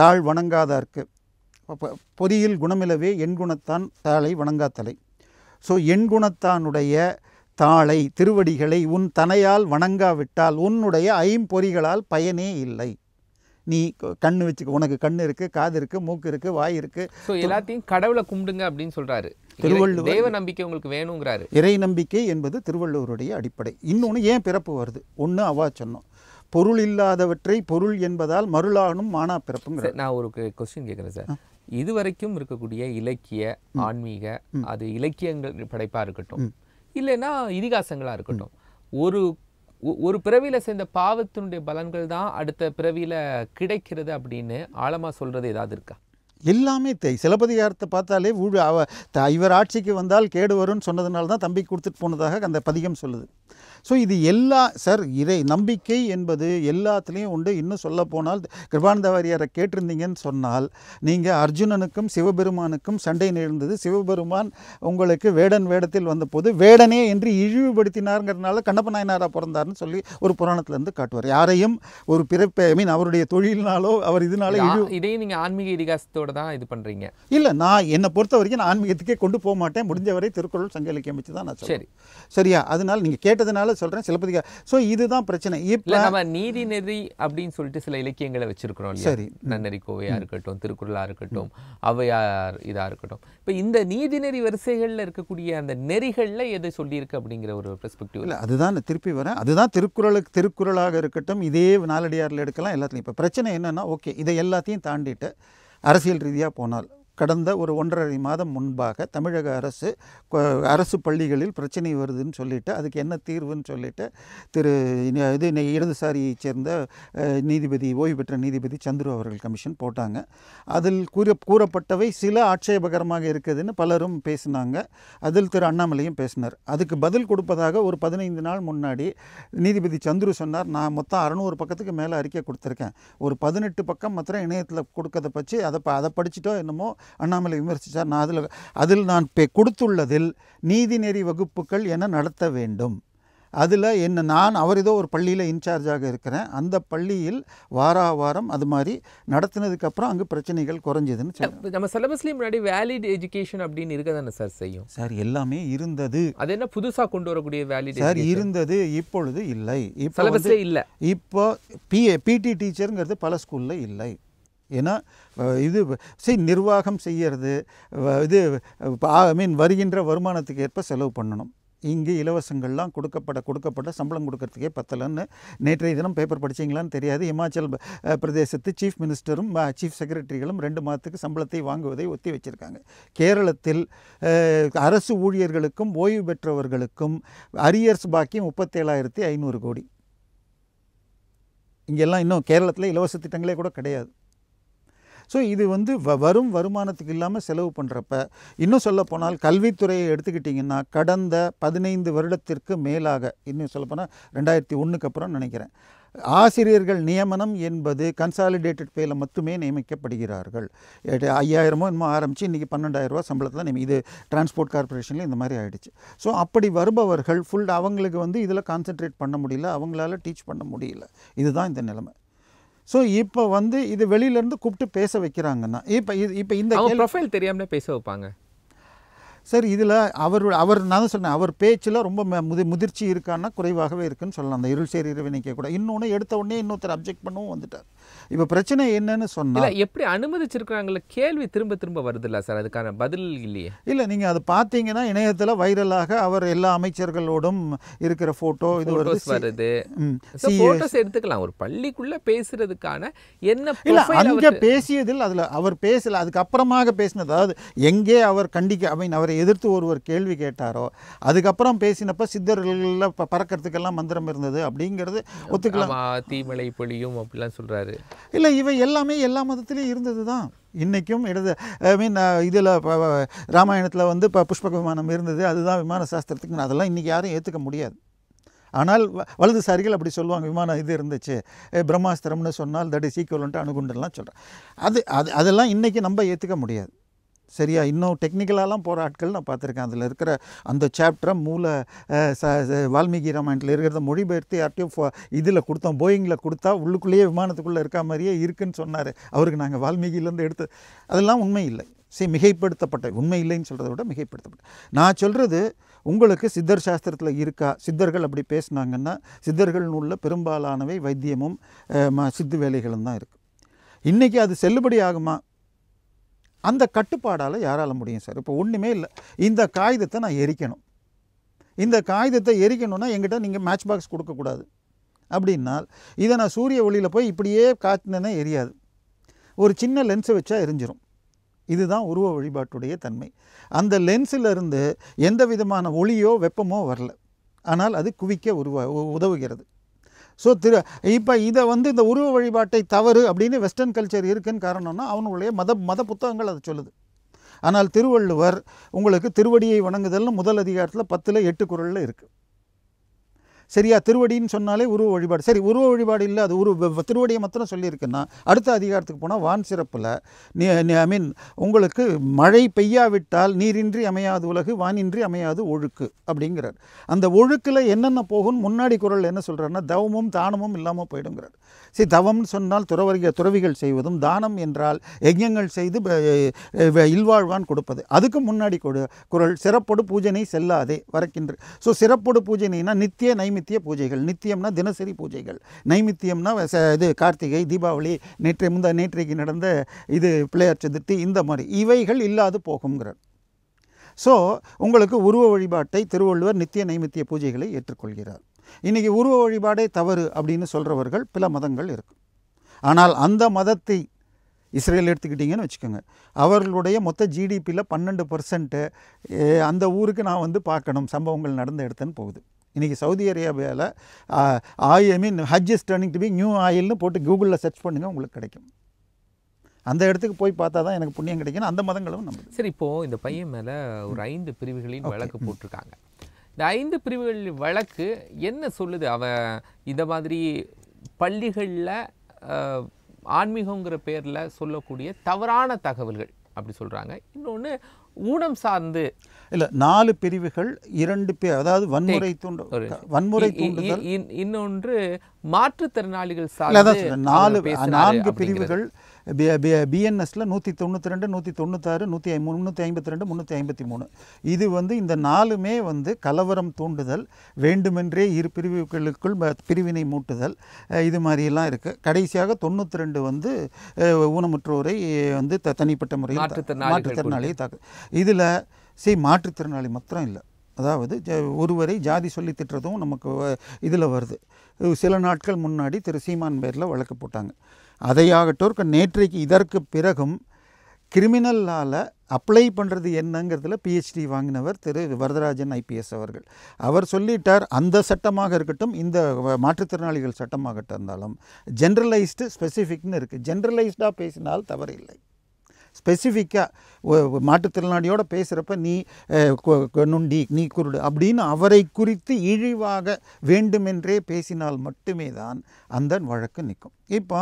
தாழ் வணங்காதார்க்கு பொறியில் குணமிலவே எண்குணத்தான் தாளை வணங்காத்தலை ஸோ எண்குணத்தானுடைய தாளை திருவடிகளை உன் தனையால் வணங்காவிட்டால் உன்னுடைய ஐம்பொறிகளால் பயனே இல்லை நீ கண்ணு வச்சுக்க உனக்கு கண்ணு இருக்கு காது இருக்கு மூக்கு இருக்கு வாய் இருக்கு ஸோ எல்லாத்தையும் கடவுளை கும்பிடுங்க அப்படின்னு சொல்றாரு திருவள்ளுவர் தெய்வ நம்பிக்கை உங்களுக்கு வேணுங்கிறாரு இறை நம்பிக்கை என்பது திருவள்ளுவருடைய அடிப்படை இன்னொன்று ஏன் பிறப்பு வருது ஒன்று அவா சொன்னோம் பொருள் இல்லாதவற்றை பொருள் என்பதால் மறுளானும் மானா பிறப்புங்கிற நான் ஒரு கொஸ்டின் கேட்குறேன் சார் இதுவரைக்கும் இருக்கக்கூடிய இலக்கிய ஆன்மீக அது இலக்கியங்கள் படைப்பாக இருக்கட்டும் இல்லைன்னா இதிகாசங்களாக இருக்கட்டும் ஒரு ஒரு பிறவியில் சேர்ந்த பாவத்தினுடைய பலன்கள் தான் அடுத்த பிறவியில் கிடைக்கிறது அப்படின்னு ஆழமாக சொல்கிறது ஏதாவது இருக்கா எல்லாமே தை சிலப்பதிகாரத்தை பார்த்தாலே ஊழ அவ த இவர் ஆட்சிக்கு வந்தால் கேடு வரும்னு சொன்னதுனால தான் தம்பி கொடுத்துட்டு போனதாக அந்த பதிகம் சொல்லுது ஸோ இது எல்லா சார் இதை நம்பிக்கை என்பது எல்லாத்துலேயும் உண்டு இன்னும் சொல்ல போனால் கிருபானந்த வாரியாரை கேட்டிருந்தீங்கன்னு சொன்னால் நீங்கள் அர்ஜுனனுக்கும் சிவபெருமானுக்கும் சண்டை நேர்ந்தது சிவபெருமான் உங்களுக்கு வேடன் வேடத்தில் வந்தபோது வேடனே என்று இழிவுபடுத்தினார்ங்கிறதுனால கண்ணப்ப நாயனாரா பிறந்தார்னு சொல்லி ஒரு புராணத்திலேருந்து காட்டுவார் யாரையும் ஒரு பிறப்பை ஐ மீன் அவருடைய தொழிலினாலோ அவர் இதனால இழிவு இதையும் நீங்கள் ஆன்மீக இதிகாசத்தோட ஈடுபாடு தான் இது பண்ணுறீங்க இல்லை நான் என்னை பொறுத்த வரைக்கும் நான் ஆன்மீகத்துக்கே கொண்டு போக மாட்டேன் முடிஞ்சவரை திருக்குறள் சங்க இலக்கியம் வச்சு தான் நான் சரி சரியா அதனால் நீங்கள் கேட்டதுனால சொல்கிறேன் சிலப்பதிகா ஸோ இதுதான் பிரச்சனை இப்போ நம்ம நீதி நெறி அப்படின்னு சொல்லிட்டு சில இலக்கியங்களை வச்சுருக்கிறோம் சரி நன்னெறி கோவையாக இருக்கட்டும் திருக்குறளாக இருக்கட்டும் அவையார் இதாக இருக்கட்டும் இப்போ இந்த நீதிநெறி வரிசைகளில் இருக்கக்கூடிய அந்த நெறிகளில் எதை சொல்லியிருக்கு அப்படிங்கிற ஒரு பெர்ஸ்பெக்டிவ் இல்லை அதுதான் நான் திருப்பி வரேன் அதுதான் திருக்குறளுக்கு திருக்குறளாக இருக்கட்டும் இதே நாலடியாரில் எடுக்கலாம் எல்லாத்தையும் இப்போ பிரச்சனை என்னென்னா ஓகே இதை எல்லாத்தையும் தாண்டிட்டு அரசியல் ரீதியாக போனால் கடந்த ஒரு ஒன்றரை மாதம் முன்பாக தமிழக அரசு அரசு பள்ளிகளில் பிரச்சனை வருதுன்னு சொல்லிட்டு அதுக்கு என்ன தீர்வுன்னு சொல்லிட்டு திரு இது இடதுசாரியை சேர்ந்த நீதிபதி ஓய்வு பெற்ற நீதிபதி சந்துரு அவர்கள் கமிஷன் போட்டாங்க அதில் கூற கூறப்பட்டவை சில ஆட்சேபகரமாக இருக்குதுன்னு பலரும் பேசினாங்க அதில் திரு அண்ணாமலையும் பேசினார் அதுக்கு பதில் கொடுப்பதாக ஒரு பதினைந்து நாள் முன்னாடி நீதிபதி சந்துரு சொன்னார் நான் மொத்தம் அறநூறு பக்கத்துக்கு மேலே அறிக்கை கொடுத்துருக்கேன் ஒரு பதினெட்டு பக்கம் மாத்திரம் இணையத்தில் கொடுக்கறத பற்றி அதை அதை படிச்சுட்டோ என்னமோ அண்ணாமலை விமர்சித்தார் நான் அதில் அதில் நான் கொடுத்துள்ளதில் நீதிநெறி வகுப்புகள் என நடத்த வேண்டும் அதில் என்ன நான் அவர் ஏதோ ஒரு பள்ளியில் இன்சார்ஜாக இருக்கிறேன் அந்த பள்ளியில் வாரா வாரம் அது மாதிரி நடத்தினதுக்கப்புறம் அங்கே பிரச்சனைகள் குறைஞ்சதுன்னு சொல்லி நம்ம சிலபஸ்லேயும் முன்னாடி வேலிட் எஜுகேஷன் அப்படின்னு இருக்க தானே சார் செய்யும் சார் எல்லாமே இருந்தது அது என்ன புதுசாக கொண்டு வரக்கூடிய வேலிட் சார் இருந்தது இப்பொழுது இல்லை இப்போ இல்லை இப்போ பிஏ பிடி டீச்சருங்கிறது பல ஸ்கூலில் இல்லை ஏன்னா இது சரி நிர்வாகம் செய்கிறது இது ஐ மீன் வருகின்ற வருமானத்துக்கு ஏற்ப செலவு பண்ணணும் இங்கே இலவசங்கள்லாம் கொடுக்கப்பட கொடுக்கப்பட சம்பளம் கொடுக்கறதுக்கே பத்தலைன்னு நேற்றைய தினம் பேப்பர் படித்தீங்களான்னு தெரியாது இமாச்சல் பிரதேசத்து சீஃப் மினிஸ்டரும் சீஃப் செக்ரட்டரிகளும் ரெண்டு மாதத்துக்கு சம்பளத்தை வாங்குவதை ஒத்தி வச்சுருக்காங்க கேரளத்தில் அரசு ஊழியர்களுக்கும் ஓய்வு பெற்றவர்களுக்கும் அரியர்ஸ் பாக்கி முப்பத்தேழாயிரத்தி ஐநூறு கோடி இங்கெல்லாம் இன்னும் கேரளத்தில் இலவச திட்டங்களே கூட கிடையாது ஸோ இது வந்து வ வரும் வருமானத்துக்கு இல்லாமல் செலவு பண்ணுறப்ப இன்னும் சொல்லப்போனால் கல்வித்துறையை எடுத்துக்கிட்டிங்கன்னா கடந்த பதினைந்து வருடத்திற்கு மேலாக இன்னும் சொல்லப்போனால் ரெண்டாயிரத்தி ஒன்றுக்கு அப்புறம் நினைக்கிறேன் ஆசிரியர்கள் நியமனம் என்பது கன்சாலிடேட்டட் பேயில் மட்டுமே நியமிக்கப்படுகிறார்கள் ஐயாயிரமோ என்னமோ ஆரம்பித்து இன்றைக்கி பன்னெண்டாயிரரூவா சம்பளத்தில் நியமி இது டிரான்ஸ்போர்ட் கார்பரேஷனில் இந்த மாதிரி ஆகிடுச்சு ஸோ அப்படி வருபவர்கள் ஃபுல் அவங்களுக்கு வந்து இதில் கான்சென்ட்ரேட் பண்ண முடியல அவங்களால டீச் பண்ண முடியல இதுதான் இந்த நிலைமை ஸோ இப்போ வந்து இது வெளியிலேருந்து கூப்பிட்டு பேச வைக்கிறாங்கன்னா இப்போ இது இப்போ இந்த ப்ரொஃபைல் தெரியாமல் பேச வைப்பாங்க சார் இதில் அவர் அவர் நான் தான் சொன்னேன் அவர் பேச்சில் ரொம்ப முதி முதிர்ச்சி இருக்கான்னா குறைவாகவே இருக்குன்னு சொல்லலாம் அந்த இருள் சேர் இறைவனிக்க கூட இன்னொன்று எடுத்த உடனே இன்னொருத்தர் அப்ஜெக்ட் பண்ணவும் வந்துட்டார் இப்போ பிரச்சனை என்னன்னு சொன்னால் எப்படி அனுமதிச்சிருக்கிறாங்கள கேள்வி திரும்ப திரும்ப வருது இல்லை சார் அதுக்கான பதில் இல்லையே இல்லை நீங்கள் அதை பார்த்தீங்கன்னா இணையத்தில் வைரலாக அவர் எல்லா அமைச்சர்களோடும் இருக்கிற ஃபோட்டோ இது வருது எடுத்துக்கலாம் ஒரு பள்ளிக்குள்ளே பேசுறதுக்கான என்ன இல்லை அங்கே பேசியதில் அதில் அவர் பேசல அதுக்கப்புறமாக பேசினது அதாவது எங்கே அவர் கண்டிக்க ஐ மீன் அவர் ஒருத்தரை எதிர்த்து ஒருவர் கேள்வி கேட்டாரோ அதுக்கப்புறம் பேசினப்ப சித்தர்களில் பறக்கிறதுக்கெல்லாம் மந்திரம் இருந்தது அப்படிங்கிறது ஒத்துக்கலாம் தீமலை பொழியும் அப்படிலாம் சொல்கிறாரு இல்லை இவை எல்லாமே எல்லா மதத்துலேயும் இருந்தது தான் இன்றைக்கும் இடது ஐ மீன் இதில் ராமாயணத்தில் வந்து இப்போ புஷ்பக விமானம் இருந்தது அதுதான் விமான சாஸ்திரத்துக்கு அதெல்லாம் இன்றைக்கி யாரும் ஏற்றுக்க முடியாது ஆனால் வலதுசாரிகள் அப்படி சொல்லுவாங்க விமானம் இது இருந்துச்சு பிரம்மாஸ்திரம்னு சொன்னால் தட் இஸ் ஈக்குவலன்ட்டு அணுகுண்டுலாம் சொல்கிறேன் அது அது அதெல்லாம் இன்றைக்கி நம்ம ஏற்றுக்க முடியாது சரியா இன்னும் டெக்னிக்கலாலாம் போகிற ஆட்கள் நான் பார்த்துருக்கேன் அதில் இருக்கிற அந்த சாப்டரை மூல வால்மீகி ராமாயணத்தில் இருக்கிறத மொழிபெயர்த்து யார்ட்டையும் இதில் கொடுத்தோம் போயிங்கில் கொடுத்தா உள்ளுக்குள்ளேயே விமானத்துக்குள்ளே இருக்க மாதிரியே இருக்குன்னு சொன்னார் அவருக்கு நாங்கள் வால்மீகியிலேருந்து எடுத்து அதெல்லாம் உண்மை இல்லை சரி மிகைப்படுத்தப்பட்ட உண்மை இல்லைன்னு சொல்கிறத விட மிகைப்படுத்தப்பட்ட நான் சொல்கிறது உங்களுக்கு சித்தர் சாஸ்திரத்தில் இருக்கா சித்தர்கள் அப்படி பேசினாங்கன்னா சித்தர்கள் நூலில் பெரும்பாலானவை வைத்தியமும் சித்து வேலைகளும் தான் இருக்குது இன்றைக்கி அது செல்லுபடி ஆகுமா அந்த கட்டுப்பாடால் யாரால் முடியும் சார் இப்போ ஒன்றுமே இல்லை இந்த காகிதத்தை நான் எரிக்கணும் இந்த காகிதத்தை எரிக்கணும்னா எங்கிட்ட நீங்கள் மேட்ச் பாக்ஸ் கொடுக்கக்கூடாது அப்படின்னால் இதை நான் சூரிய ஒளியில் போய் இப்படியே காத்தினேன்னா எரியாது ஒரு சின்ன லென்ஸை வச்சா எரிஞ்சிடும் இதுதான் உருவ வழிபாட்டுடைய தன்மை அந்த லென்ஸிலிருந்து எந்த விதமான ஒளியோ வெப்பமோ வரல ஆனால் அது குவிக்க உருவா உதவுகிறது ஸோ திரு இப்போ இதை வந்து இந்த உருவ வழிபாட்டை தவறு அப்படின்னு வெஸ்டர்ன் கல்ச்சர் இருக்குன்னு காரணம்னா அவனுடைய மத மத புத்தகங்கள் அதை சொல்லுது ஆனால் திருவள்ளுவர் உங்களுக்கு திருவடியை வணங்குதல்னு முதல் அதிகாரத்தில் பத்தில் எட்டு குரலில் இருக்குது சரியா திருவடின்னு சொன்னாலே உருவ வழிபாடு சரி உருவ வழிபாடு இல்லை அது உருவ திருவடியை மாத்திரம் சொல்லியிருக்குன்னா அடுத்த அதிகாரத்துக்கு போனால் வான் சிறப்பில் நீ ஐ மீன் உங்களுக்கு மழை பெய்யாவிட்டால் நீரின்றி அமையாது உலகு வானின்றி அமையாது ஒழுக்கு அப்படிங்கிறார் அந்த ஒழுக்கில் என்னென்ன போகும் முன்னாடி குரல் என்ன சொல்கிறாருன்னா தவமும் தானமும் இல்லாமல் போயிடுங்கிறார் சரி தவம்னு சொன்னால் துறவர்கள் துறவிகள் செய்வதும் தானம் என்றால் யஜ்யங்கள் செய்து இல்வாழ்வான் கொடுப்பது அதுக்கு முன்னாடி குரல் சிறப்போடு பூஜனை செல்லாதே வரக்கின்ற ஸோ சிறப்போடு பூஜனைனா நித்திய நைமி நைமித்திய பூஜைகள் நித்தியம்னா தினசரி பூஜைகள் நைமித்தியம்னா இது கார்த்திகை தீபாவளி நேற்றை முந்த நேற்றைக்கு நடந்த இது பிள்ளையார் சதுர்த்தி இந்த மாதிரி இவைகள் இல்லாது போகுங்கிறார் ஸோ உங்களுக்கு உருவ வழிபாட்டை திருவள்ளுவர் நித்திய நைமித்திய பூஜைகளை ஏற்றுக்கொள்கிறார் இன்றைக்கி உருவ வழிபாடே தவறு அப்படின்னு சொல்கிறவர்கள் பல மதங்கள் இருக்கும் ஆனால் அந்த மதத்தை இஸ்ரேல் எடுத்துக்கிட்டிங்கன்னு வச்சுக்கோங்க அவர்களுடைய மொத்த ஜிடிபியில் பன்னெண்டு பர்சன்ட்டு அந்த ஊருக்கு நான் வந்து பார்க்கணும் சம்பவங்கள் நடந்த இடத்துன்னு போகுது இன்றைக்கி சவுதி அரேபியாவில் ஆய் ஐ மீன் ஹஜ் is turning to be new ஆயில்னு போட்டு கூகுளில் சர்ச் பண்ணுங்கள் உங்களுக்கு கிடைக்கும் அந்த இடத்துக்கு போய் பார்த்தா தான் எனக்கு புண்ணியம் கிடைக்கும் அந்த மதங்களும் நம்ம சரி இப்போது இந்த பையன் மேலே ஒரு ஐந்து பிரிவுகளின் வழக்கு போட்டிருக்காங்க இந்த ஐந்து பிரிவுகள் வழக்கு என்ன சொல்லுது அவன் இந்த மாதிரி பள்ளிகளில் ஆன்மீகங்கிற பேரில் சொல்லக்கூடிய தவறான தகவல்கள் அப்படி சொல்கிறாங்க இன்னொன்று ஊனம் சார்ந்து இல்ல நாலு பிரிவுகள் இரண்டு பேர் அதாவது வன்முறை தூண்டு வன்முறை தூண்டுதல் இன்னொன்று மாற்றுத்திறனாளிகள் நாலு நான்கு பிரிவுகள் பிஎன்எஸ்ல நூற்றி தொண்ணூற்றி ரெண்டு நூற்றி தொண்ணூத்தாறு நூற்றி ஐ முந்நூற்றி ஐம்பத்தி ரெண்டு முந்நூற்றி ஐம்பத்தி மூணு இது வந்து இந்த நாலுமே வந்து கலவரம் தூண்டுதல் வேண்டுமென்றே இரு பிரிவுகளுக்குள் பிரிவினை மூட்டுதல் இது மாதிரியெல்லாம் இருக்குது கடைசியாக தொண்ணூற்றி ரெண்டு வந்து ஊனமுற்றோரை வந்து த தனிப்பட்ட முறையில் மாற்றுத்திறனாளியை தாக்கு இதில் சரி மாற்றுத்திறனாளி மாத்திரம் இல்லை அதாவது ஒருவரை ஜாதி சொல்லி திட்டுறதும் நமக்கு இதில் வருது சில நாட்கள் முன்னாடி திரு சீமான் பேரில் வழக்கு போட்டாங்க அதையாகட்டும் நேற்றைக்கு இதற்கு பிறகும் கிரிமினல்லால் அப்ளை பண்ணுறது என்னங்கிறதுல பிஹெச்டி வாங்கினவர் திரு வரதராஜன் ஐபிஎஸ் அவர்கள் அவர் சொல்லிட்டார் அந்த சட்டமாக இருக்கட்டும் இந்த மாற்றுத்திறனாளிகள் சட்டமாகட்டும் இருந்தாலும் ஜென்ரலைஸ்டு ஸ்பெசிஃபிக்னு இருக்குது ஜென்ரலைஸ்டாக பேசினால் தவறில்லை ஸ்பெசிஃபிக்காக மாற்றுத்திறனாளியோட பேசுகிறப்ப நீ நுண்டி நீ குருடு அப்படின்னு அவரை குறித்து இழிவாக வேண்டுமென்றே பேசினால் மட்டுமே தான் அந்த வழக்கு நிற்கும் இப்போ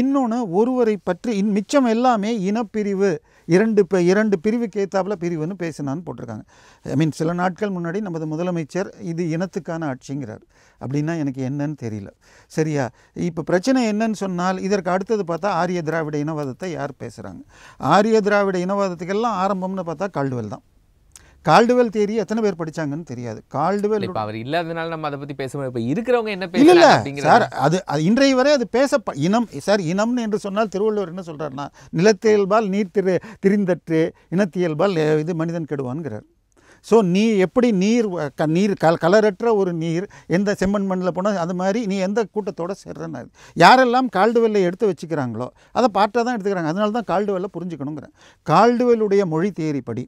இன்னொன்று ஒருவரை பற்றி இன் மிச்சம் எல்லாமே இனப்பிரிவு இரண்டு இப்போ இரண்டு பிரிவுக்கு ஏத்தாப்பில் பிரிவுன்னு பேசினான்னு போட்டிருக்காங்க ஐ மீன் சில நாட்கள் முன்னாடி நமது முதலமைச்சர் இது இனத்துக்கான ஆட்சிங்கிறார் அப்படின்னா எனக்கு என்னன்னு தெரியல சரியா இப்போ பிரச்சனை என்னன்னு சொன்னால் இதற்கு அடுத்தது பார்த்தா ஆரிய திராவிட இனவாதத்தை யார் பேசுகிறாங்க ஆரிய திராவிட இனவாதத்துக்கெல்லாம் ஆரம்பம்னு பார்த்தா கால்டுவெல் தான் கால்டுவெல் தேரி எத்தனை பேர் படிச்சாங்கன்னு தெரியாது கால்டுவெல் இப்போ அவர் இல்லாதனால நம்ம அதை பற்றி பேச இப்போ இருக்கிறவங்க என்ன பேச இல்லை சார் அது அது இன்றைய வரை அது பேச இனம் சார் இனம்னு என்று சொன்னால் திருவள்ளுவர் என்ன சொல்கிறாருன்னா நிலத்தியல்பால் நீர் திரு திரிந்தற்று இனத்தியல்பால் இது மனிதன் கெடுவான்ங்கிறார் ஸோ நீ எப்படி நீர் க நீர் க கலரற்ற ஒரு நீர் எந்த செம்மண் மண்ணில் போனால் அது மாதிரி நீ எந்த கூட்டத்தோடு சேர்றன்னு யாரெல்லாம் கால்டுவெல்லை எடுத்து வச்சுக்கிறாங்களோ அதை பாட்டாக தான் எடுத்துக்கிறாங்க அதனால தான் கால்டுவெல்லை புரிஞ்சுக்கணுங்கிறேன் கால்டுவெல்லுடைய மொழி தேரிப்படி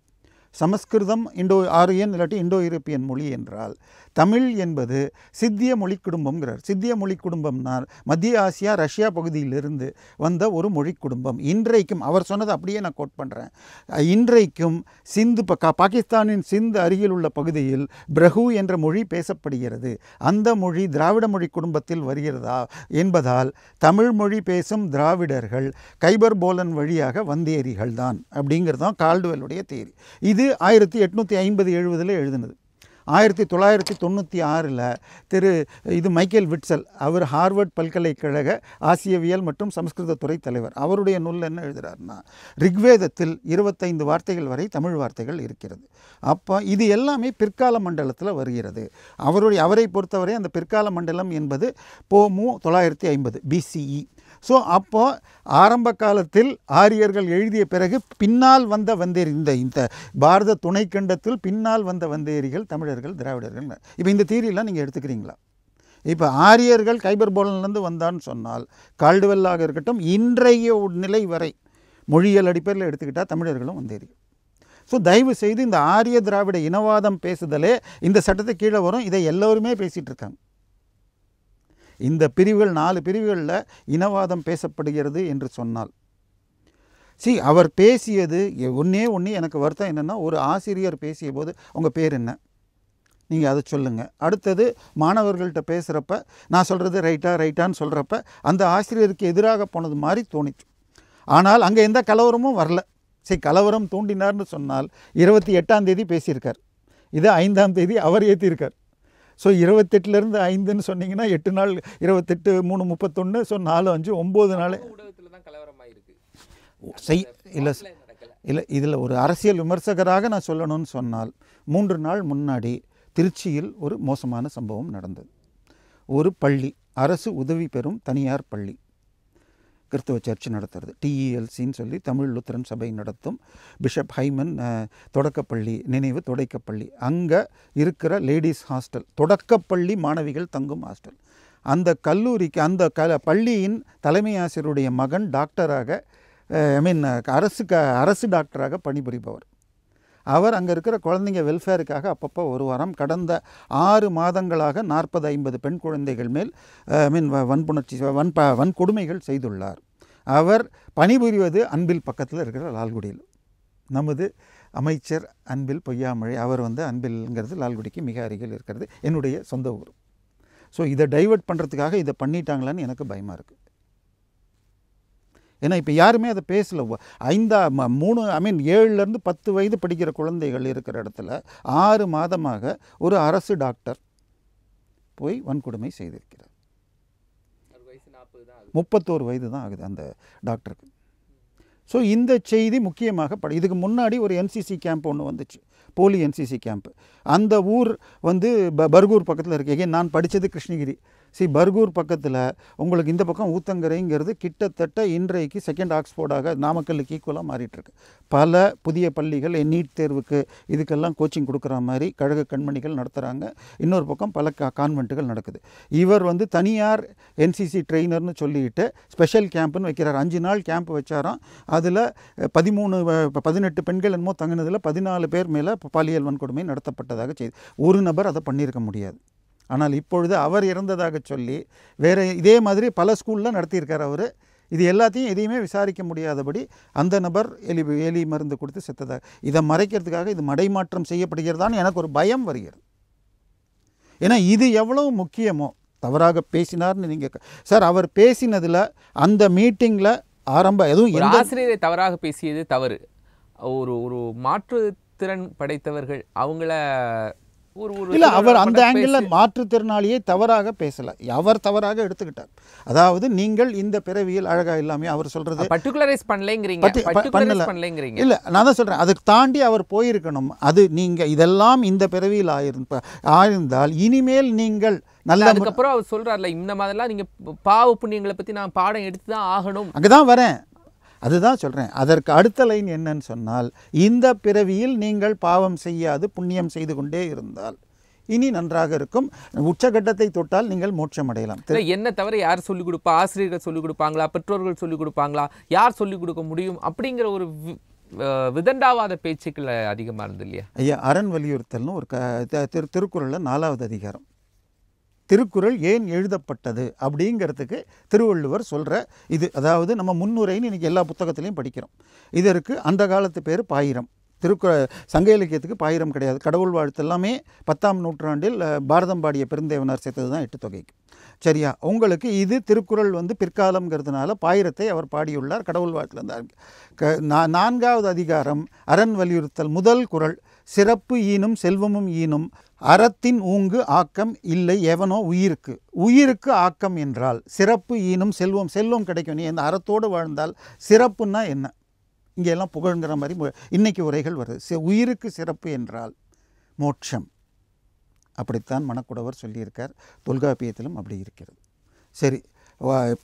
சமஸ்கிருதம் இண்டோ ஆரியன் இல்லாட்டி இண்டோ யூரோப்பியன் மொழி என்றால் தமிழ் என்பது சித்திய மொழி குடும்பம்ங்கிறார் சித்திய மொழி குடும்பம்னால் மத்திய ஆசியா ரஷ்யா பகுதியிலிருந்து வந்த ஒரு மொழி குடும்பம் இன்றைக்கும் அவர் சொன்னது அப்படியே நான் கோட் பண்ணுறேன் இன்றைக்கும் சிந்து பாகிஸ்தானின் சிந்து அருகில் உள்ள பகுதியில் பிரகு என்ற மொழி பேசப்படுகிறது அந்த மொழி திராவிட மொழி குடும்பத்தில் வருகிறதா என்பதால் தமிழ் மொழி பேசும் திராவிடர்கள் கைபர் போலன் வழியாக வந்தேரிகள் தான் அப்படிங்கிறது தான் கால்டுவெல்லுடைய தேரி இது ஆயிரத்தி எட்நூற்றி ஐம்பது எழுபதில் எழுதினது ஆயிரத்தி தொள்ளாயிரத்தி தொண்ணூற்றி ஆறில் திரு இது மைக்கேல் விட்சல் அவர் ஹார்வர்ட் பல்கலைக்கழக ஆசியவியல் மற்றும் சமஸ்கிருத துறை தலைவர் அவருடைய நூலில் என்ன எழுதுகிறார்னா ரிக்வேதத்தில் இருபத்தைந்து வார்த்தைகள் வரை தமிழ் வார்த்தைகள் இருக்கிறது அப்போ இது எல்லாமே பிற்கால மண்டலத்தில் வருகிறது அவருடைய அவரை பொறுத்தவரை அந்த பிற்கால மண்டலம் என்பது போமு தொள்ளாயிரத்தி ஐம்பது பிசிஇ ஸோ அப்போது ஆரம்ப காலத்தில் ஆரியர்கள் எழுதிய பிறகு பின்னால் வந்த வந்தேரி இந்த இந்த பாரத துணைக்கண்டத்தில் பின்னால் வந்த வந்தேரிகள் தமிழர்கள் திராவிடர்கள் இப்போ இந்த தீரியெல்லாம் நீங்கள் எடுத்துக்கிறீங்களா இப்போ ஆரியர்கள் கைபர் போலன்லேருந்து வந்தான்னு சொன்னால் கால்டுவெல்லாக இருக்கட்டும் இன்றைய நிலை வரை மொழியியல் அடிப்படையில் எடுத்துக்கிட்டால் தமிழர்களும் வந்தேரி ஸோ தயவு செய்து இந்த ஆரிய திராவிட இனவாதம் பேசுதலே இந்த சட்டத்தை கீழே வரும் இதை எல்லோருமே பேசிகிட்டு இருக்காங்க இந்த பிரிவுகள் நாலு பிரிவுகளில் இனவாதம் பேசப்படுகிறது என்று சொன்னால் சி அவர் பேசியது ஒன்றே ஒன்று எனக்கு வருத்தம் என்னென்னா ஒரு ஆசிரியர் பேசிய போது உங்கள் பேர் என்ன நீங்கள் அதை சொல்லுங்கள் அடுத்தது மாணவர்கள்ட்ட பேசுகிறப்ப நான் சொல்கிறது ரைட்டா ரைட்டான்னு சொல்கிறப்ப அந்த ஆசிரியருக்கு எதிராக போனது மாதிரி தோணிச்சு ஆனால் அங்கே எந்த கலவரமும் வரல சரி கலவரம் தூண்டினார்னு சொன்னால் இருபத்தி எட்டாம் தேதி பேசியிருக்கார் இதை ஐந்தாம் தேதி அவர் ஏற்றியிருக்கார் ஸோ இருபத்தெட்டுலேருந்து ஐந்துன்னு சொன்னீங்கன்னா எட்டு நாள் இருபத்தெட்டு மூணு முப்பத்தொன்று ஸோ நாலு அஞ்சு ஒம்பது நாள் செய் இல்லை இல்லை இதில் ஒரு அரசியல் விமர்சகராக நான் சொல்லணும்னு சொன்னால் மூன்று நாள் முன்னாடி திருச்சியில் ஒரு மோசமான சம்பவம் நடந்தது ஒரு பள்ளி அரசு உதவி பெறும் தனியார் பள்ளி கிறிஸ்துவ சர்ச் நடத்துறது டிஇஎல்சின்னு e சொல்லி தமிழ் லுத்தரன் சபை நடத்தும் பிஷப் ஹைமன் தொடக்கப்பள்ளி நினைவு தொடக்கப்பள்ளி அங்கே இருக்கிற லேடிஸ் ஹாஸ்டல் தொடக்கப்பள்ளி மாணவிகள் தங்கும் ஹாஸ்டல் அந்த கல்லூரிக்கு அந்த க பள்ளியின் தலைமை ஆசிரியருடைய மகன் டாக்டராக ஐ மீன் அரசு க அரசு டாக்டராக பணிபுரிபவர் அவர் அங்கே இருக்கிற குழந்தைங்க வெல்ஃபேருக்காக அப்பப்போ ஒரு வாரம் கடந்த ஆறு மாதங்களாக நாற்பது ஐம்பது பெண் குழந்தைகள் மேல் ஐ மீன் வன்புணர்ச்சி வன் வன்கொடுமைகள் செய்துள்ளார் அவர் பணிபுரிவது அன்பில் பக்கத்தில் இருக்கிற லால்குடியில் நமது அமைச்சர் அன்பில் பொய்யாமொழி அவர் வந்து அன்பில்ங்கிறது லால்குடிக்கு மிக அருகில் இருக்கிறது என்னுடைய சொந்த ஊர் ஸோ இதை டைவெர்ட் பண்ணுறதுக்காக இதை பண்ணிட்டாங்களான்னு எனக்கு பயமாக இருக்குது ஏன்னா இப்போ யாருமே அதை பேசல ஐந்தா மூணு ஐ மீன் ஏழுலேருந்து பத்து வயது படிக்கிற குழந்தைகள் இருக்கிற இடத்துல ஆறு மாதமாக ஒரு அரசு டாக்டர் போய் வன்கொடுமை செய்திருக்கிறார் முப்பத்தோரு வயது தான் ஆகுது அந்த டாக்டருக்கு ஸோ இந்த செய்தி முக்கியமாக பட இதுக்கு முன்னாடி ஒரு என்சிசி கேம்ப் ஒன்று வந்துச்சு போலி என்சிசி கேம்ப் அந்த ஊர் வந்து ப பர்கூர் பக்கத்தில் இருக்கு ஏன் நான் படித்தது கிருஷ்ணகிரி சி பர்கூர் பக்கத்தில் உங்களுக்கு இந்த பக்கம் ஊத்தங்கரைங்கிறது கிட்டத்தட்ட இன்றைக்கு செகண்ட் ஆக்ஸ்போர்டாக நாமக்கல்லுக்கு ஈக்குவலாக மாறிட்டுருக்கு பல புதிய பள்ளிகள் நீட் தேர்வுக்கு இதுக்கெல்லாம் கோச்சிங் கொடுக்குற மாதிரி கழக கண்மணிகள் நடத்துகிறாங்க இன்னொரு பக்கம் பல கான்வென்ட்டுகள் நடக்குது இவர் வந்து தனியார் என்சிசி ட்ரெயினர்னு சொல்லிட்டு ஸ்பெஷல் கேம்ப்புன்னு வைக்கிறார் அஞ்சு நாள் கேம்ப் வச்சாராம் அதில் பதிமூணு பதினெட்டு பெண்கள் என்னமோ தங்கினதில் பதினாலு பேர் மேலே பாலியல் வன்கொடுமை நடத்தப்பட்டதாக செய்து ஒரு நபர் அதை பண்ணியிருக்க முடியாது ஆனால் இப்பொழுது அவர் இறந்ததாக சொல்லி வேறு இதே மாதிரி பல ஸ்கூலில் நடத்தியிருக்கார் அவர் இது எல்லாத்தையும் எதையுமே விசாரிக்க முடியாதபடி அந்த நபர் எலி எலி மருந்து கொடுத்து செத்ததாக இதை மறைக்கிறதுக்காக இது மடைமாற்றம் செய்யப்படுகிறதான்னு எனக்கு ஒரு பயம் வருகிறது ஏன்னா இது எவ்வளோ முக்கியமோ தவறாக பேசினார்னு நீங்கள் சார் அவர் பேசினதில் அந்த மீட்டிங்கில் ஆரம்ப எதுவும் ஆசிரியரை தவறாக பேசியது தவறு ஒரு ஒரு மாற்றுத்திறன் படைத்தவர்கள் அவங்கள ஒரு இல்லை அவர் அந்த ஆங்கிளில் மாற்றுத்திறனாளியை தவறாக பேசலை அவர் தவறாக எடுத்துக்கிட்டார் அதாவது நீங்கள் இந்த பிறவியில் அழகாக இல்லாமே அவர் சொல்கிறது பர்டிகுலரைஸ் பண்ணலைங்கிறீங்க பண்ணல பண்ணலைங்கிறீங்க இல்லை நான் தான் சொல்கிறேன் அதுக்கு தாண்டி அவர் போயிருக்கணும் அது நீங்கள் இதெல்லாம் இந்த பிறவியில் ஆயிருப்ப ஆயிருந்தால் இனிமேல் நீங்கள் நல்ல அதுக்கப்புறம் அவர் சொல்கிறார்ல இந்த மாதிரிலாம் நீங்கள் பாவ புண்ணியங்களை பற்றி நான் பாடம் எடுத்து தான் ஆகணும் அங்கே தான் வரேன் அதுதான் சொல்கிறேன் அதற்கு அடுத்த லைன் என்னன்னு சொன்னால் இந்த பிறவியில் நீங்கள் பாவம் செய்யாது புண்ணியம் செய்து கொண்டே இருந்தால் இனி நன்றாக இருக்கும் உச்சகட்டத்தை தொட்டால் நீங்கள் மோட்சம் அடையலாம் என்ன தவிர யார் சொல்லிக் கொடுப்பா ஆசிரியர்கள் சொல்லிக் கொடுப்பாங்களா பெற்றோர்கள் சொல்லிக் கொடுப்பாங்களா யார் சொல்லிக் கொடுக்க முடியும் அப்படிங்கிற ஒரு விதண்டாவாத பேச்சுக்கள் அதிகமாக இருந்தது இல்லையா ஐயா அரண் வலியுறுத்தல்னு ஒரு க திருக்குறளில் நாலாவது அதிகாரம் திருக்குறள் ஏன் எழுதப்பட்டது அப்படிங்கிறதுக்கு திருவள்ளுவர் சொல்கிற இது அதாவது நம்ம முன்னுரைன்னு இன்றைக்கி எல்லா புத்தகத்திலையும் படிக்கிறோம் இதற்கு அந்த காலத்து பேர் பாயிரம் திருக்குறள் சங்க இலக்கியத்துக்கு பாயிரம் கிடையாது கடவுள் வாழ்த்து எல்லாமே பத்தாம் நூற்றாண்டில் பாரதம் பாடிய பெருந்தேவனார் சேர்த்தது தான் எட்டு தொகைக்கு சரியா உங்களுக்கு இது திருக்குறள் வந்து பிற்காலங்கிறதுனால பாயிரத்தை அவர் பாடியுள்ளார் கடவுள் நா நான்காவது அதிகாரம் அரண் வலியுறுத்தல் முதல் குரல் சிறப்பு ஈனும் செல்வமும் ஈனும் அறத்தின் ஊங்கு ஆக்கம் இல்லை எவனோ உயிருக்கு உயிருக்கு ஆக்கம் என்றால் சிறப்பு ஈனும் செல்வம் செல்வம் கிடைக்கும் நீ இந்த அறத்தோடு வாழ்ந்தால் சிறப்புன்னா என்ன இங்கே எல்லாம் புகழ்ங்கிற மாதிரி இன்றைக்கி உரைகள் வருது உயிருக்கு சிறப்பு என்றால் மோட்சம் அப்படித்தான் மணக்குடவர் சொல்லியிருக்கார் தொல்காப்பியத்திலும் அப்படி இருக்கிறது சரி